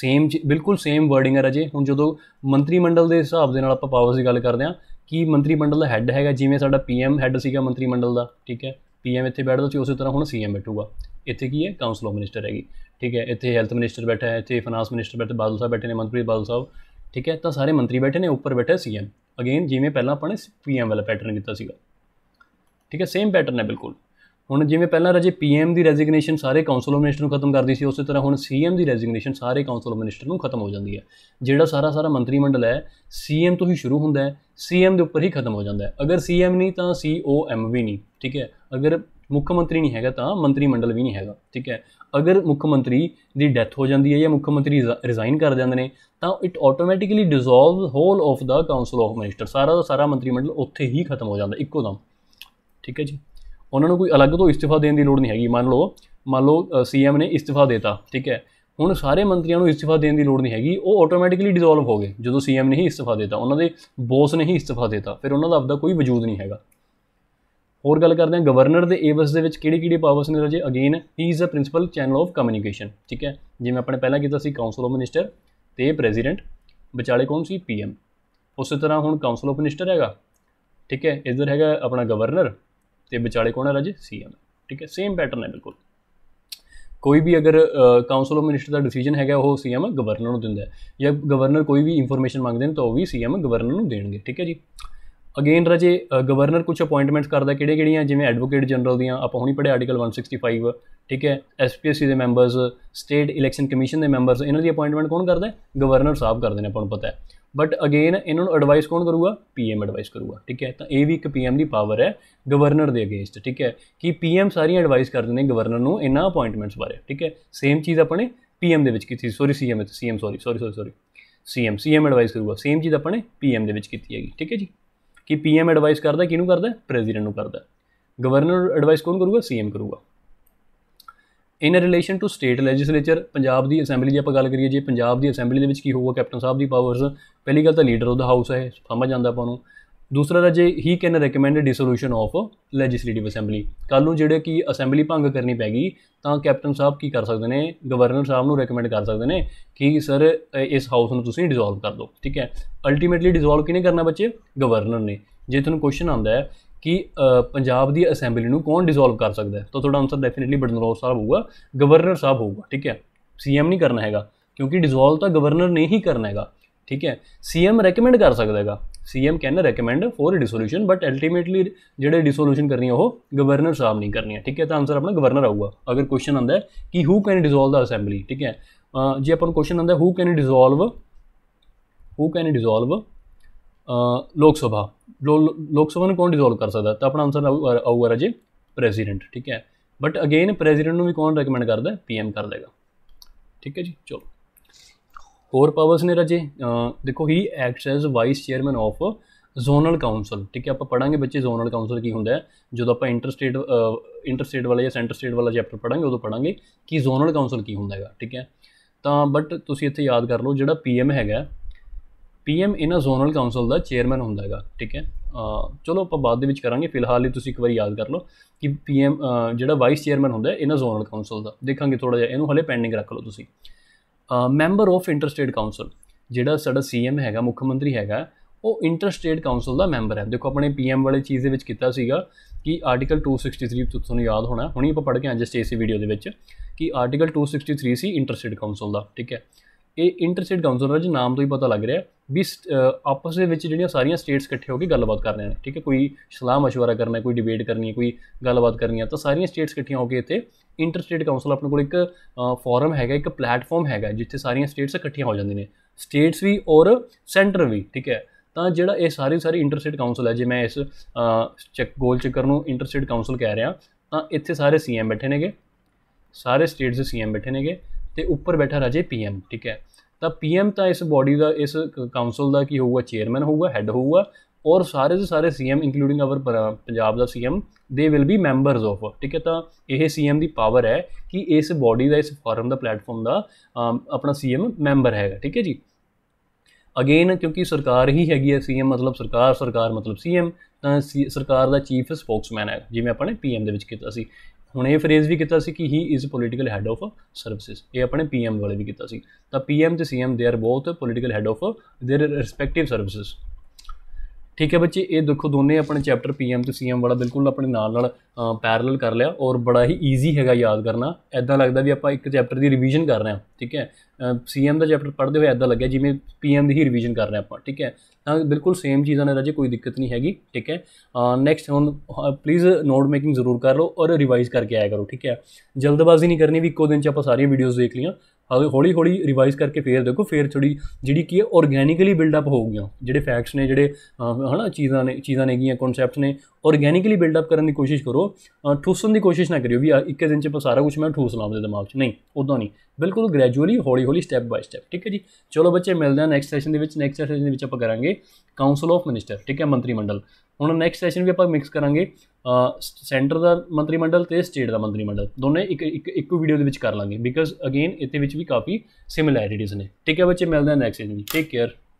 ਸੇਮ ਬਿਲਕੁਲ ਸੇਮ ਵਰਡਿੰਗ ਹੈ ਰਜੇ ਹੁਣ ਜਦੋਂ ਮੰਤਰੀ ਮੰਡਲ ਦੇ ਹਿਸਾਬ ਦੇ ਨਾਲ ਆਪਾਂ ਪਾਵਰਸ ਦੀ ਗੱਲ ਕਰਦੇ ਹਾਂ ਕੀ ਮੰਤਰੀ ਮੰਡਲ ਦਾ ਹੈੱਡ ਹੈਗਾ ਜਿਵੇਂ ਸਾਡਾ ਪੀਐਮ ਹੈੱਡ ਸੀਗਾ ਮੰਤਰੀ ਮੰਡਲ ਦਾ ਠੀਕ ਹੈ ਪੀਐਮ ਇੱਥੇ ਬੈਠਦਾ ਸੀ ਉਸੇ ਤਰ੍ਹਾਂ ਹੁਣ ਸੀਐਮ ਬੈਠੂਗਾ ਇੱਥੇ ਕੀ ਹੈ ਕਾਉਂਸਲ ਆਫ ਮਿਨਿਸਟਰ ਹੈਗੀ ਠੀਕ ਹੈ ਇੱਥੇ ਹੈਲਥ ਮਿਨਿਸਟਰ ਬੈਠਾ ਹੈ ਇੱਥੇ ਫਾਈਨਾਂਸ ਮਿਨਿਸਟਰ ਬੈਠੇ ਬਾਦਲ ਸਾਹਿਬ ਬੈਠੇ ਨੇ ਮੰਤਰੀ ਬਾਦਲ ਸਾਹਿਬ ਠੀਕ ਹੈ ਤਾਂ ਸਾਰੇ ਮੰਤਰੀ ਬੈਠੇ ਨੇ ਉੱਪਰ ਬੈਠਾ ਸੀਐਮ ਅਗੇਨ ਜਿਵੇਂ ਪਹਿਲਾਂ ਆਪਾਂ ਨੇ ਪੀਐਮ ਵਾਲਾ ਪੈਟਰਨ ਕੀਤਾ ਸੀਗਾ ਠੀਕ ਹੈ ਸੇਮ ਪੈਟਰਨ ਹੈ ਬਿਲਕੁਲ ਹੁਣ ਜਿਵੇਂ ਪਹਿਲਾਂ ਰਜੇ ਪੀਐਮ ਦੀ ਰੈਜ਼ਿਗਨੇਸ਼ਨ ਸਾਰੇ ਕਾਉਂਸਲ ਆਫ ਮਿਨਿਸਟਰ ਨੂੰ ਖਤਮ ਕਰਦੀ ਸੀ ਉਸੇ ਤਰ੍ਹਾਂ ਹੁਣ ਸੀਐਮ ਦੀ ਰੈਜ਼ਿਗਨੇਸ਼ਨ ਸਾਰੇ ਕਾਉਂਸਲ ਆਫ ਮਿਨਿਸਟਰ ਨੂੰ ਖਤਮ ਹੋ ਜਾਂਦੀ ਹੈ ਜਿਹੜਾ ਸਾਰਾ ਸਾਰਾ ਮੰਤਰੀ ਮੰਡਲ ਹੈ ਸੀਐਮ ਤੋਂ ਹੀ ਸ਼ੁਰੂ ਹੁੰਦਾ ਹੈ ਸੀਐਮ ਦੇ ਉੱਪਰ ਹੀ ਖਤਮ ਹੋ ਜਾਂਦਾ ਹੈ ਅਗਰ ਸੀਐਮ ਨਹੀਂ ਤਾਂ ਸੀਓਐਮ ਵੀ ਨਹੀਂ ਠੀਕ ਹੈ ਅਗਰ ਮੁੱਖ ਮੰਤਰੀ ਨਹੀਂ ਹੈਗਾ ਤਾਂ ਮੰਤਰੀ ਮੰਡਲ ਵੀ ਨਹੀਂ ਹੈਗਾ ਠੀਕ ਹੈ ਅਗਰ ਮੁੱਖ ਮੰਤਰੀ ਦੀ ਡੈਥ ਹੋ ਜਾਂਦੀ ਹੈ ਜਾਂ ਮੁੱਖ ਮੰਤਰੀ ਰਿਜ਼ਾਈਨ ਕਰ ਜਾਂਦੇ ਨੇ ਤਾਂ it automatically dissolve whole of the council of minister ਸਾਰਾ ਦਾ ਸਾਰਾ ਮੰਤਰੀ ਮੰਡਲ ਉੱਥੇ ਹੀ ਖਤਮ ਹੋ ਜਾਂਦਾ ਇੱਕੋ ਦਮ ਠੀਕ ਹੈ ਜੀ ਉਹਨਾਂ ਨੂੰ ਕੋਈ ਅਲੱਗ ਤੋਂ ਇਸਤੀਫਾ ਦੇਣ ਦੀ ਲੋੜ ਨਹੀਂ ਹੈਗੀ ਮੰਨ ਲਓ ਮੰਨ ਲਓ ਸੀਐਮ ਨੇ ਇਸਤੀਫਾ ਦਿੱਤਾ ਠੀਕ ਹੈ ਹੁਣ ਸਾਰੇ ਮੰਤਰੀਆਂ ਨੂੰ ਇਸਤੀਫਾ ਦੇਣ ਦੀ ਲੋੜ ਨਹੀਂ ਹੈਗੀ ਉਹ ਆਟੋਮੈਟਿਕਲੀ ਡਿਸੋਲਵ ਹੋ ਗਏ ਜਦੋਂ ਸੀਐਮ ਨੇ ਹੀ ਇਸਤੀਫਾ ਦਿੱਤਾ ਉਹਨਾਂ ਦੇ ਬੌਸ ਨੇ ਹੀ ਇਸਤੀਫਾ ਦਿੱਤਾ ਫਿਰ ਉਹਨਾਂ ਦਾ ਆਪਦਾ ਕੋਈ ਵਜੂਦ ਨਹੀਂ ਹੈਗਾ ਹੋਰ ਗੱਲ ਕਰਦੇ ਹਾਂ ਗਵਰਨਰ ਦੇ ਏਵਸ ਦੇ ਵਿੱਚ ਕਿਹੜੇ-ਕਿਹੜੇ ਪਾਵਰਸ ਨੇ ਰਾਜੇ again he is a principal channel of communication ਠੀਕ ਹੈ ਜਿਵੇਂ ਆਪਣੇ ਪਹਿਲਾਂ ਕੀਤਾ ਸੀ ਕਾਉਂਸਲ ਆਫ ਮਿਨਿਸਟਰ ਤੇ ਪ੍ਰੈਜ਼ੀਡੈਂਟ ਵਿਚਾਲੇ ਕੌਣ ਸੀ ਪੀਐਮ ਉਸੇ ਤਰ੍ਹਾਂ ਹੁਣ ਕਾਉਂਸਲ ਆਫ ਮਿਨਿਸਟਰ ਹੈਗਾ ਠੀਕ ਹੈ ਇਧਰ ਹੈਗਾ ਆਪਣਾ ਗਵਰਨਰ ਤੇ ਵਿਚਾਲੇ ਕੌਣ ਹੈ ਰਾਜੇ ਸੀਐਮ ਠੀਕ ਹੈ ਸੇਮ ਪੈਟਰਨ ਹੈ ਬਿਲਕੁਲ ਕੋਈ ਵੀ ਅਗਰ ਕਾਉਂਸਲ ਆਫ ਮਿਨਿਸਟਰ ਦਾ ਡਿਸੀਜਨ ਹੈਗਾ ਉਹ ਸੀਐਮ ਗਵਰਨਰ ਨੂੰ ਦਿੰਦਾ ਹੈ ਜਾਂ ਗਵਰਨਰ ਕੋਈ ਵੀ ਇਨਫੋਰਮੇਸ਼ਨ ਮੰਗਦੇ ਨੇ ਤਾਂ ਉਹ ਵੀ ਸੀਐਮ ਗਵਰਨਰ ਨੂੰ ਦੇਣਗੇ ਠੀਕ ਹੈ ਜੀ ਅਗੇਨ ਰਾਜੇ ਗਵਰਨਰ ਕੁਝ ਅਪਾਇੰਟਮੈਂਟਸ ਕਰਦਾ ਕਿਹੜੇ ਕਿਹੜੀਆਂ ਜਿਵੇਂ ਐਡਵੋਕੇਟ ਜਨਰਲ ਦੀਆਂ ਆਪਾਂ ਹੁਣੀ ਪੜਿਆ ਆਰਟੀਕਲ 165 ਠੀਕ ਹੈ ਐਸਪੀਐਸਸੀ ਦੇ ਮੈਂਬਰਸ ਸਟੇਟ ਇਲੈਕਸ਼ਨ ਕਮਿਸ਼ਨ ਦੇ ਮੈਂਬਰਸ ਇਹਨਾਂ ਦੀ ਅਪਾਇੰਟਮੈਂਟ ਕੌਣ ਕਰਦਾ ਹੈ ਗਵਰਨਰ ਸਾਹਿਬ ਕਰਦੇ ਨੇ ਆਪਾਂ ਨੂੰ ਪਤਾ ਹੈ ਬਟ ਅਗੇਨ ਇਹਨਾਂ ਨੂੰ ਐਡਵਾਈਸ ਕੌਣ ਕਰੂਗਾ ਪੀਐਮ ਐਡਵਾਈਸ ਕਰੂਗਾ ਠੀਕ ਹੈ ਤਾਂ ਇਹ ਵੀ ਇੱਕ ਪੀਐਮ ਦੀ ਪਾਵਰ ਹੈ ਗਵਰਨਰ ਦੇ ਅਗੇਂਸਟ ਠੀਕ ਹੈ ਕਿ ਪੀਐਮ ਸਾਰੀਆਂ ਐਡਵਾਈਸ ਕਰ ਨੇ ਗਵਰਨਰ ਨੂੰ ਇਹਨਾਂ ਅਪਾਇੰਟਮੈਂਟਸ ਬਾਰੇ ਠੀਕ ਹੈ ਸੇਮ ਚੀਜ਼ ਆਪਣੇ ਪੀਐਮ ਦੇ ਵਿੱਚ ਕੀਤੀ ਸੋਰੀ ਸੀਐਮ ਵਿੱਚ CM sorry sorry sorry sorry CM CM advice ਕਰੂਗਾ ਸੇਮ ਚੀਜ਼ ਆਪਣੇ ਪੀਐਮ ਦੇ ਵਿੱਚ ਕੀਤੀ ਹੈਗੀ ਠੀਕ ਹੈ ਜੀ ਕਿ ਪੀਐਮ ਐਡਵਾਈਸ ਕਰਦਾ ਕਿਹਨੂੰ ਕਰਦਾ ਪ੍ਰੈਜ਼ੀਡੈਂਟ ਨੂੰ ਕਰਦਾ ਗਵਰਨਰ ਐਡਵਾਈਸ ਕੌਣ ਕਰੂਗਾ ਸੀਐਮ ਕਰੂਗਾ in relation to state legislature Punjab ਦੀ ਅਸੈਂਬਲੀ ਜੇ ਆਪਾਂ ਗੱਲ ਕਰੀਏ ਜੇ ਪੰਜਾਬ ਦੀ ਅਸੈਂਬਲੀ ਦੇ ਵਿੱਚ ਕੀ ਹੋਊਗਾ ਕੈਪਟਨ ਸਾਹਿਬ ਦੀ ਪਾਵਰਸ ਪਹਿਲੀ ਗੱਲ ਤਾਂ ਲੀਡਰ ਆਫ ਦਾ ਹਾਊਸ ਹੈ ਸਮਝ ਜਾਂਦਾ ਆਪਾਂ ਨੂੰ ਦੂਸਰਾ ਜੇ he can recommend dissolution of legislative assembly ਕੱਲ ਨੂੰ ਜਿਹੜੇ ਕਿ ਅਸੈਂਬਲੀ ਭੰਗ ਕਰਨੀ ਪੈਗੀ ਤਾਂ ਕੈਪਟਨ ਸਾਹਿਬ ਕੀ ਕਰ ਸਕਦੇ ਨੇ ਗਵਰਨਰ ਸਾਹਿਬ ਨੂੰ ਰეკਮੈਂਡ ਕਰ ਸਕਦੇ ਨੇ ਕਿ ਸਰ ਇਸ ਹਾਊਸ ਨੂੰ ਤੁਸੀਂ ਡਿਸੋਲਵ ਕਰ ਦਿਓ ਠੀਕ ਹੈ ਅਲਟੀਮੇਟਲੀ ਡਿਸੋਲਵ ਕਿਹਨੇ ਕਰਨਾ ਬੱਚੇ ਗਵਰਨਰ ਨੇ ਜੇ ਤੁਹਾਨੂੰ ਕੁਐਸਚਨ ਆਉਂਦਾ ਹੈ ਕਿ ਪੰਜਾਬ ਦੀ ਅਸੈਂਬਲੀ ਨੂੰ ਕੌਣ ਡਿਸੋਲਵ ਕਰ ਸਕਦਾ ਹੈ ਤਾਂ ਤੁਹਾਡਾ ਆਨਸਰ ਡੈਫੀਨਿਟਲੀ ਰੋਸ ਸਾਹਿਬ ਹੋਊਗਾ ਗਵਰਨਰ ਸਾਹਿਬ ਹੋਊਗਾ ਠੀਕ ਹੈ ਸੀਐਮ ਨਹੀਂ ਕਰਨਾ ਹੈਗਾ ਕਿਉਂਕਿ ਡਿਸੋਲਵ ਤਾਂ ਗਵਰਨਰ ਨੇ ਹੀ ਕਰਨਾ ਹੈਗਾ ਠੀਕ ਹੈ ਸੀਐਮ ਰეკਮੈਂਡ ਕਰ ਸਕਦਾ ਹੈਗਾ CM can recommend for dissolution but ultimately ਜਿਹੜੇ ਡਿਸੋਲੂਸ਼ਨ ਕਰਨੀ ਹੈ ਉਹ ਗਵਰਨਰ ਸਾਹਿਬ ਨਹੀਂ ਕਰਨੀ ਹੈ ਠੀਕ ਹੈ ਤਾਂ ਆਨਸਰ ਆਪਣਾ ਗਵਰਨਰ ਆਊਗਾ ਅਗਰ ਕੁਐਸਚਨ ਆਂਦਾ ਹੈ ਕਿ who can dissolve the assembly ਠੀਕ ਹੈ ਜੇ ਆਪਾਂ ਨੂੰ ਕੁਐਸਚਨ ਆਂਦਾ who can dissolve who can dissolve Lok Sabha ਲੋਕ ਸਭਾ ਨੂੰ ਕੌਣ ਡਿਸੋਲਵ ਕਰ ਸਕਦਾ ਤਾਂ ਆਪਣਾ ਆਨਸਰ ਆਊਗਾ ਰਾਜੇ ਪ੍ਰੈਜ਼ੀਡੈਂਟ ਠੀਕ ਹੈ ਬਟ ਅਗੇਨ ਪ੍ਰੈਜ਼ੀਡੈਂਟ ਨੂੰ ਵੀ ਕੌਣ ਰეკਮੈਂਡ ਕਰਦਾ ਪੀਐਮ ਕਰ ਦੇਗਾ ਠੀਕ ਹੈ ਜੀ ਚਲੋ ਹੋਰ ਪਾਵਰਸ ਨੇ ਰਾਜੇ ਦੇਖੋ he acts as vice chairman of zonal council ਠੀਕ ਹੈ ਆਪਾਂ ਪੜਾਂਗੇ ਬੱਚੇ ਜ਼ੋਨਲ ਕਾਉਂਸਲ ਕੀ ਹੁੰਦਾ ਹੈ ਜਦੋਂ ਆਪਾਂ ਇੰਟਰ ਸਟੇਟ ਇੰਟਰ ਸਟੇਟ ਵਾਲਾ ਜਾਂ ਸੈਂਟਰ ਸਟੇਟ ਵਾਲਾ ਚੈਪਟਰ ਪੜਾਂਗੇ ਉਦੋਂ ਪੜਾਂਗੇ ਕਿ ਜ਼ੋਨਲ ਕਾਉਂਸਲ ਕੀ ਹੁੰਦਾ ਹੈਗਾ ਠੀਕ ਹੈ ਤਾਂ ਬਟ ਤੁਸੀਂ ਇੱਥੇ ਯਾਦ ਕਰ ਲਓ ਜਿਹੜਾ ਪੀਐਮ ਹੈਗਾ PM in uh zonal council ਦਾ ਚੇਅਰਮੈਨ ਹੁੰਦਾ ਹੈਗਾ ਠੀਕ ਹੈ ਚਲੋ ਆਪਾਂ ਬਾਅਦ ਦੇ ਵਿੱਚ ਕਰਾਂਗੇ ਫਿਲਹਾਲ ਹੀ ਤੁਸੀਂ ਇੱਕ ਵਾਰੀ ਯਾਦ ਕਰ ਲਓ ਕਿ ਪੀਐਮ ਜਿਹੜਾ ਵਾਈਸ ਚੇਅਰਮੈਨ ਹੁੰਦਾ ਇਨ ਅ ਜ਼ੋਨਲ ਕਾਉਂਸਲ ਦਾ ਦੇਖਾਂਗੇ ਥੋੜਾ ਜਿਹਾ ਇਹਨੂੰ ਹਲੇ ਪੈਂਡਿੰਗ ਰੱਖ ਲਓ ਤੁਸੀਂ ਮੈਂਬਰ ਆਫ ਇੰਟਰਸਟੇਟ ਕਾਉਂਸਲ ਜਿਹੜਾ ਸਾਡਾ ਸੀਐਮ ਹੈਗਾ ਮੁੱਖ ਮੰਤਰੀ ਹੈਗਾ ਉਹ ਇੰਟਰਸਟੇਟ ਕਾਉਂਸਲ ਦਾ ਮੈਂਬਰ ਹੈ ਦੇਖੋ ਆਪਣੇ ਪੀਐਮ ਵਾਲੇ ਚੀਜ਼ ਦੇ ਵਿੱਚ ਕੀਤਾ ਸੀਗਾ ਕਿ ਆਰਟੀਕਲ 263 ਤੁਹਾਨੂੰ ਯਾਦ ਹੋਣਾ ਹੁਣੀ ਆਪਾਂ ਪੜ੍ਹ ਕੇ ਆਂ ਜਸਟ ਇਸੇ ਵੀਡੀਓ ਦੇ ਵਿੱਚ ਕਿ ਆਰਟੀਕਲ 263 ਸੀ ਇੰਟਰਸਟੇਟ ਕਾਉਂਸਲ ਦਾ ਠੀਕ ਹੈ ਇਹ ਇੰਟਰਸਟੇਟ ਕਾਉਂਸਲ ਰਾਜ ਨਾਮ ਤੋਂ ਹੀ ਪਤਾ ਲੱਗ ਰਿਹਾ ਵੀ ਆਪਸ ਦੇ ਵਿੱਚ ਜਿਹੜੀਆਂ ਸਾਰੀਆਂ ਸਟੇਟਸ ਇਕੱਠੇ ਹੋ ਕੇ ਗੱਲਬਾਤ ਕਰ ਰਹੇ ਨੇ ਠੀਕ ਹੈ ਕੋਈ ਸਲਾਹ مشورہ ਕਰਨਾ ਹੈ ਕੋਈ ਡਿਬੇਟ ਕਰਨੀ ਹੈ ਕੋਈ ਗੱਲਬਾਤ ਕਰਨੀ ਹੈ ਤਾਂ ਸਾਰੀਆਂ ਸਟੇਟਸ ਇਕੱਠੀਆਂ ਹੋ ਕੇ ਇੱਥੇ ਇੰਟਰਸਟੇਟ ਕਾਉਂਸਲ ਆਪਣੇ ਕੋਲ ਇੱਕ ਫੋਰਮ ਹੈਗਾ ਇੱਕ ਪਲੇਟਫਾਰਮ ਹੈਗਾ ਜਿੱਥੇ ਸਾਰੀਆਂ ਸਟੇਟਸ ਇਕੱਠੀਆਂ ਹੋ ਜਾਂਦੀਆਂ ਨੇ ਸਟੇਟਸ ਵੀ ਔਰ ਸੈਂਟਰ ਵੀ ਠੀਕ ਹੈ ਤਾਂ ਜਿਹੜਾ ਇਹ ਸਾਰੀ ਸਾਰੀ ਇੰਟਰਸਟੇਟ ਕਾਉਂਸਲ ਹੈ ਜੇ ਮੈਂ ਇਸ ਚੈੱਕ ਗੋਲ ਚੱਕਰ ਨੂੰ ਇੰਟਰਸਟੇਟ ਕਾਉਂਸਲ ਕਹਿ ਰਿਹਾ ਤਾਂ ਇੱਥੇ ਸਾਰੇ ਸੀਐਮ ਬੈਠੇ ਨੇਗੇ ਸਾਰੇ ਸਟੇਟਸ ਦੇ ਸੀਐਮ ਬੈਠੇ ਨੇਗੇ ਤੇ ਉੱਪਰ ਬੈਠਾ ਰਾਜੇ ਪੀਐਮ ਠੀਕ ਹੈ ਤਾਂ ਪੀਐਮ ਤਾਂ ਇਸ ਬੋਡੀ ਦਾ ਇਸ ਕਾਉਂਸਲ ਦਾ ਕੀ ਹੋਊਗਾ ਚੇਅਰਮੈਨ ਹੋਊਗਾ ਹੈੱਡ ਹੋਊਗਾ ਔਰ ਸਾਰੇ ਦੇ ਸਾਰੇ ਸੀਐਮ ਇਨਕਲੂਡਿੰਗ ਆਵਰ ਪੰਜਾਬ ਦਾ CM they will be members of ਠੀਕ ਹੈ ਤਾਂ ਇਹ ਸੀਐਮ ਦੀ ਪਾਵਰ ਹੈ ਕਿ ਇਸ ਬੋਡੀ ਦਾ ਇਸ ਫੋਰਮ ਦਾ ਪਲੇਟਫਾਰਮ ਦਾ ਆਪਣਾ ਸੀਐਮ ਮੈਂਬਰ ਹੈਗਾ ਠੀਕ ਹੈ ਜੀ ਅਗੇਨ ਕਿਉਂਕਿ ਸਰਕਾਰ ਹੀ ਹੈਗੀ ਹੈ ਸੀਐਮ ਮਤਲਬ ਸਰਕਾਰ ਸਰਕਾਰ ਮਤਲਬ ਸੀਐਮ ਤਾਂ ਸਰਕਾਰ ਦਾ ਚੀਫ ਸਪੋਕਸਮੈਨ ਹੈ ਜਿਵੇਂ ਆਪਾਂ ਨੇ ਪੀਐਮ ਦੇ ਵਿੱਚ ਕੀਤਾ ਸੀ ਹੁਣ ਇਹ ਫਰੇਜ਼ ਵੀ ਕੀਤਾ ਸੀ ਕਿ he is political head of services ਇਹ ਆਪਣੇ ਪੀਐਮ ਵਾਲੇ ਵੀ ਕੀਤਾ ਸੀ ਤਾਂ ਪੀਐਮ ਤੇ CM they are both political head of their respective services ਠੀਕ ਹੈ ਬੱਚੇ ਇਹ ਦੇਖੋ ਦੋਨੇ ਆਪਣੇ ਚੈਪਟਰ ਪੀਐਮ ਤੇ ਸੀਐਮ ਵਾਲਾ ਬਿਲਕੁਲ ਆਪਣੇ ਨਾਲ ਨਾਲ ਪੈਰਲਲ ਕਰ ਲਿਆ ਔਰ ਬੜਾ ਹੀ ਈਜ਼ੀ ਹੈਗਾ ਯਾਦ ਕਰਨਾ ਐਦਾਂ ਲੱਗਦਾ ਵੀ ਆਪਾਂ ਇੱਕ ਚੈਪਟਰ ਦੀ ਰਿਵੀਜ਼ਨ ਕਰ ਰਹੇ ਹਾਂ ਠੀਕ ਹੈ ਸੀਐਮ ਦਾ ਚੈਪਟਰ ਪੜ੍ਹਦੇ ਹੋਏ ਐਦਾਂ ਲੱਗਿਆ ਜਿਵੇਂ ਪੀਐਮ ਦੀ ਹੀ ਰਿਵੀਜ਼ਨ ਕਰ ਰਹੇ ਆਪਾਂ ਠੀਕ ਹੈ ਤਾਂ ਬਿਲਕੁਲ ਸੇਮ ਚੀਜ਼ਾਂ ਨੇ ਰਾਜੇ ਕੋਈ ਦਿੱਕਤ ਨਹੀਂ ਹੈਗੀ ਠੀਕ ਹੈ ਨੈਕਸਟ ਹੁਣ ਪਲੀਜ਼ ਨੋਟ ਮੇਕਿੰਗ ਜ਼ਰੂਰ ਕਰ ਲਓ ਔਰ ਰਿਵਾਈਜ਼ ਕਰਕੇ ਆਇਆ ਕਰੋ ਠੀਕ ਹੈ ਜਲਦਬਾਜ਼ੀ ਨਹੀਂ ਕਰਨੀ ਵੀ ਇੱਕੋ ਦਿਨ ਚ ਆਪਾਂ ਸਾਰੀਆਂ ਵੀਡੀਓਜ਼ ਦੇਖ ਲੀਆਂ ਆਗੇ ਹੌਲੀ ਹੌਲੀ ਰਿਵਾਈਜ਼ ਕਰਕੇ ਫੇਰ ਦੇਖੋ ਫੇਰ ਥੋੜੀ ਜਿਹੜੀ ਕੀ ਹੈ ਆਰਗੈਨਿਕਲੀ ਬਿਲਡ ਅਪ ਹੋ ਗਿਆ ਜਿਹੜੇ ਫੈਕਟਸ ਨੇ ਜਿਹੜੇ ਹਨਾ ਚੀਜ਼ਾਂ ਨੇ ਚੀਜ਼ਾਂ ਨੇ ਗੀਆਂ ਕਨਸੈਪਟਸ ਨੇ ਆਰਗੈਨਿਕਲੀ ਬਿਲਡ ਅਪ ਕਰਨ ਦੀ ਕੋਸ਼ਿਸ਼ ਕਰੋ ਠੂਸਣ ਦੀ ਕੋਸ਼ਿਸ਼ ਨਾ ਕਰਿਓ ਵੀ ਇੱਕੇ ਦਿਨ ਚ ਆਪਾਂ ਸਾਰਾ ਕੁਝ ਮੈਂ ਠੂਸ ਲਾਂ ਦੇ ਦਿਮਾਗ 'ਚ ਨਹੀਂ ਉਦੋਂ ਨਹੀਂ ਬਿਲਕੁਲ ਗ੍ਰੈਜੂਅਲੀ ਹੌਲੀ ਹੌਲੀ ਸਟੈਪ ਬਾਈ ਸਟੈਪ ਠੀਕ ਹੈ ਜੀ ਚਲੋ ਬੱਚੇ ਮਿਲਦੇ ਆ ਨੈਕਸਟ ਸੈਸ਼ਨ ਦੇ ਵਿੱਚ ਨੈਕਸਟ ਸੈਸ਼ਨ ਦੇ ਵਿੱਚ ਆਪਾਂ ਕਰਾਂਗੇ ਕਾਉਂਸਲ ਆਫ ਮਿਨਿਸਟਰ ਠੀਕ ਹੈ ਮੰਤਰੀ ਮੰਡਲ ਹੁਣ ਨੈਕਸਟ ਸੈਸ਼ਨ ਵੀ ਆਪਾਂ ਮਿਕਸ ਕਰਾਂਗੇ ਸੈਂਟਰ ਦਾ ਮੰਤਰੀ ਮੰਡਲ ਤੇ ਸਟੇਟ ਦਾ ਮੰਤਰੀ ਮੰਡਲ ਦੋਨੇ ਇੱਕ ਇੱਕ ਇੱਕੋ ਵੀਡੀਓ ਦੇ ਵਿੱਚ ਕਰ ਲਾਂਗੇ ਬਿਕਾਜ਼ ਅਗੇਨ ਇੱਥੇ ਵਿੱਚ ਵੀ ਕਾਫੀ ਸਿਮਿਲੈਰਿਟੀਜ਼ ਨੇ ਠੀਕ ਹੈ ਬੱਚੇ ਮਿਲਦੇ ਹਾਂ ਨੈਕਸਟ ਸੈਸ਼ਨ ਵਿੱਚ ਟੇਕ ਕੇਅਰ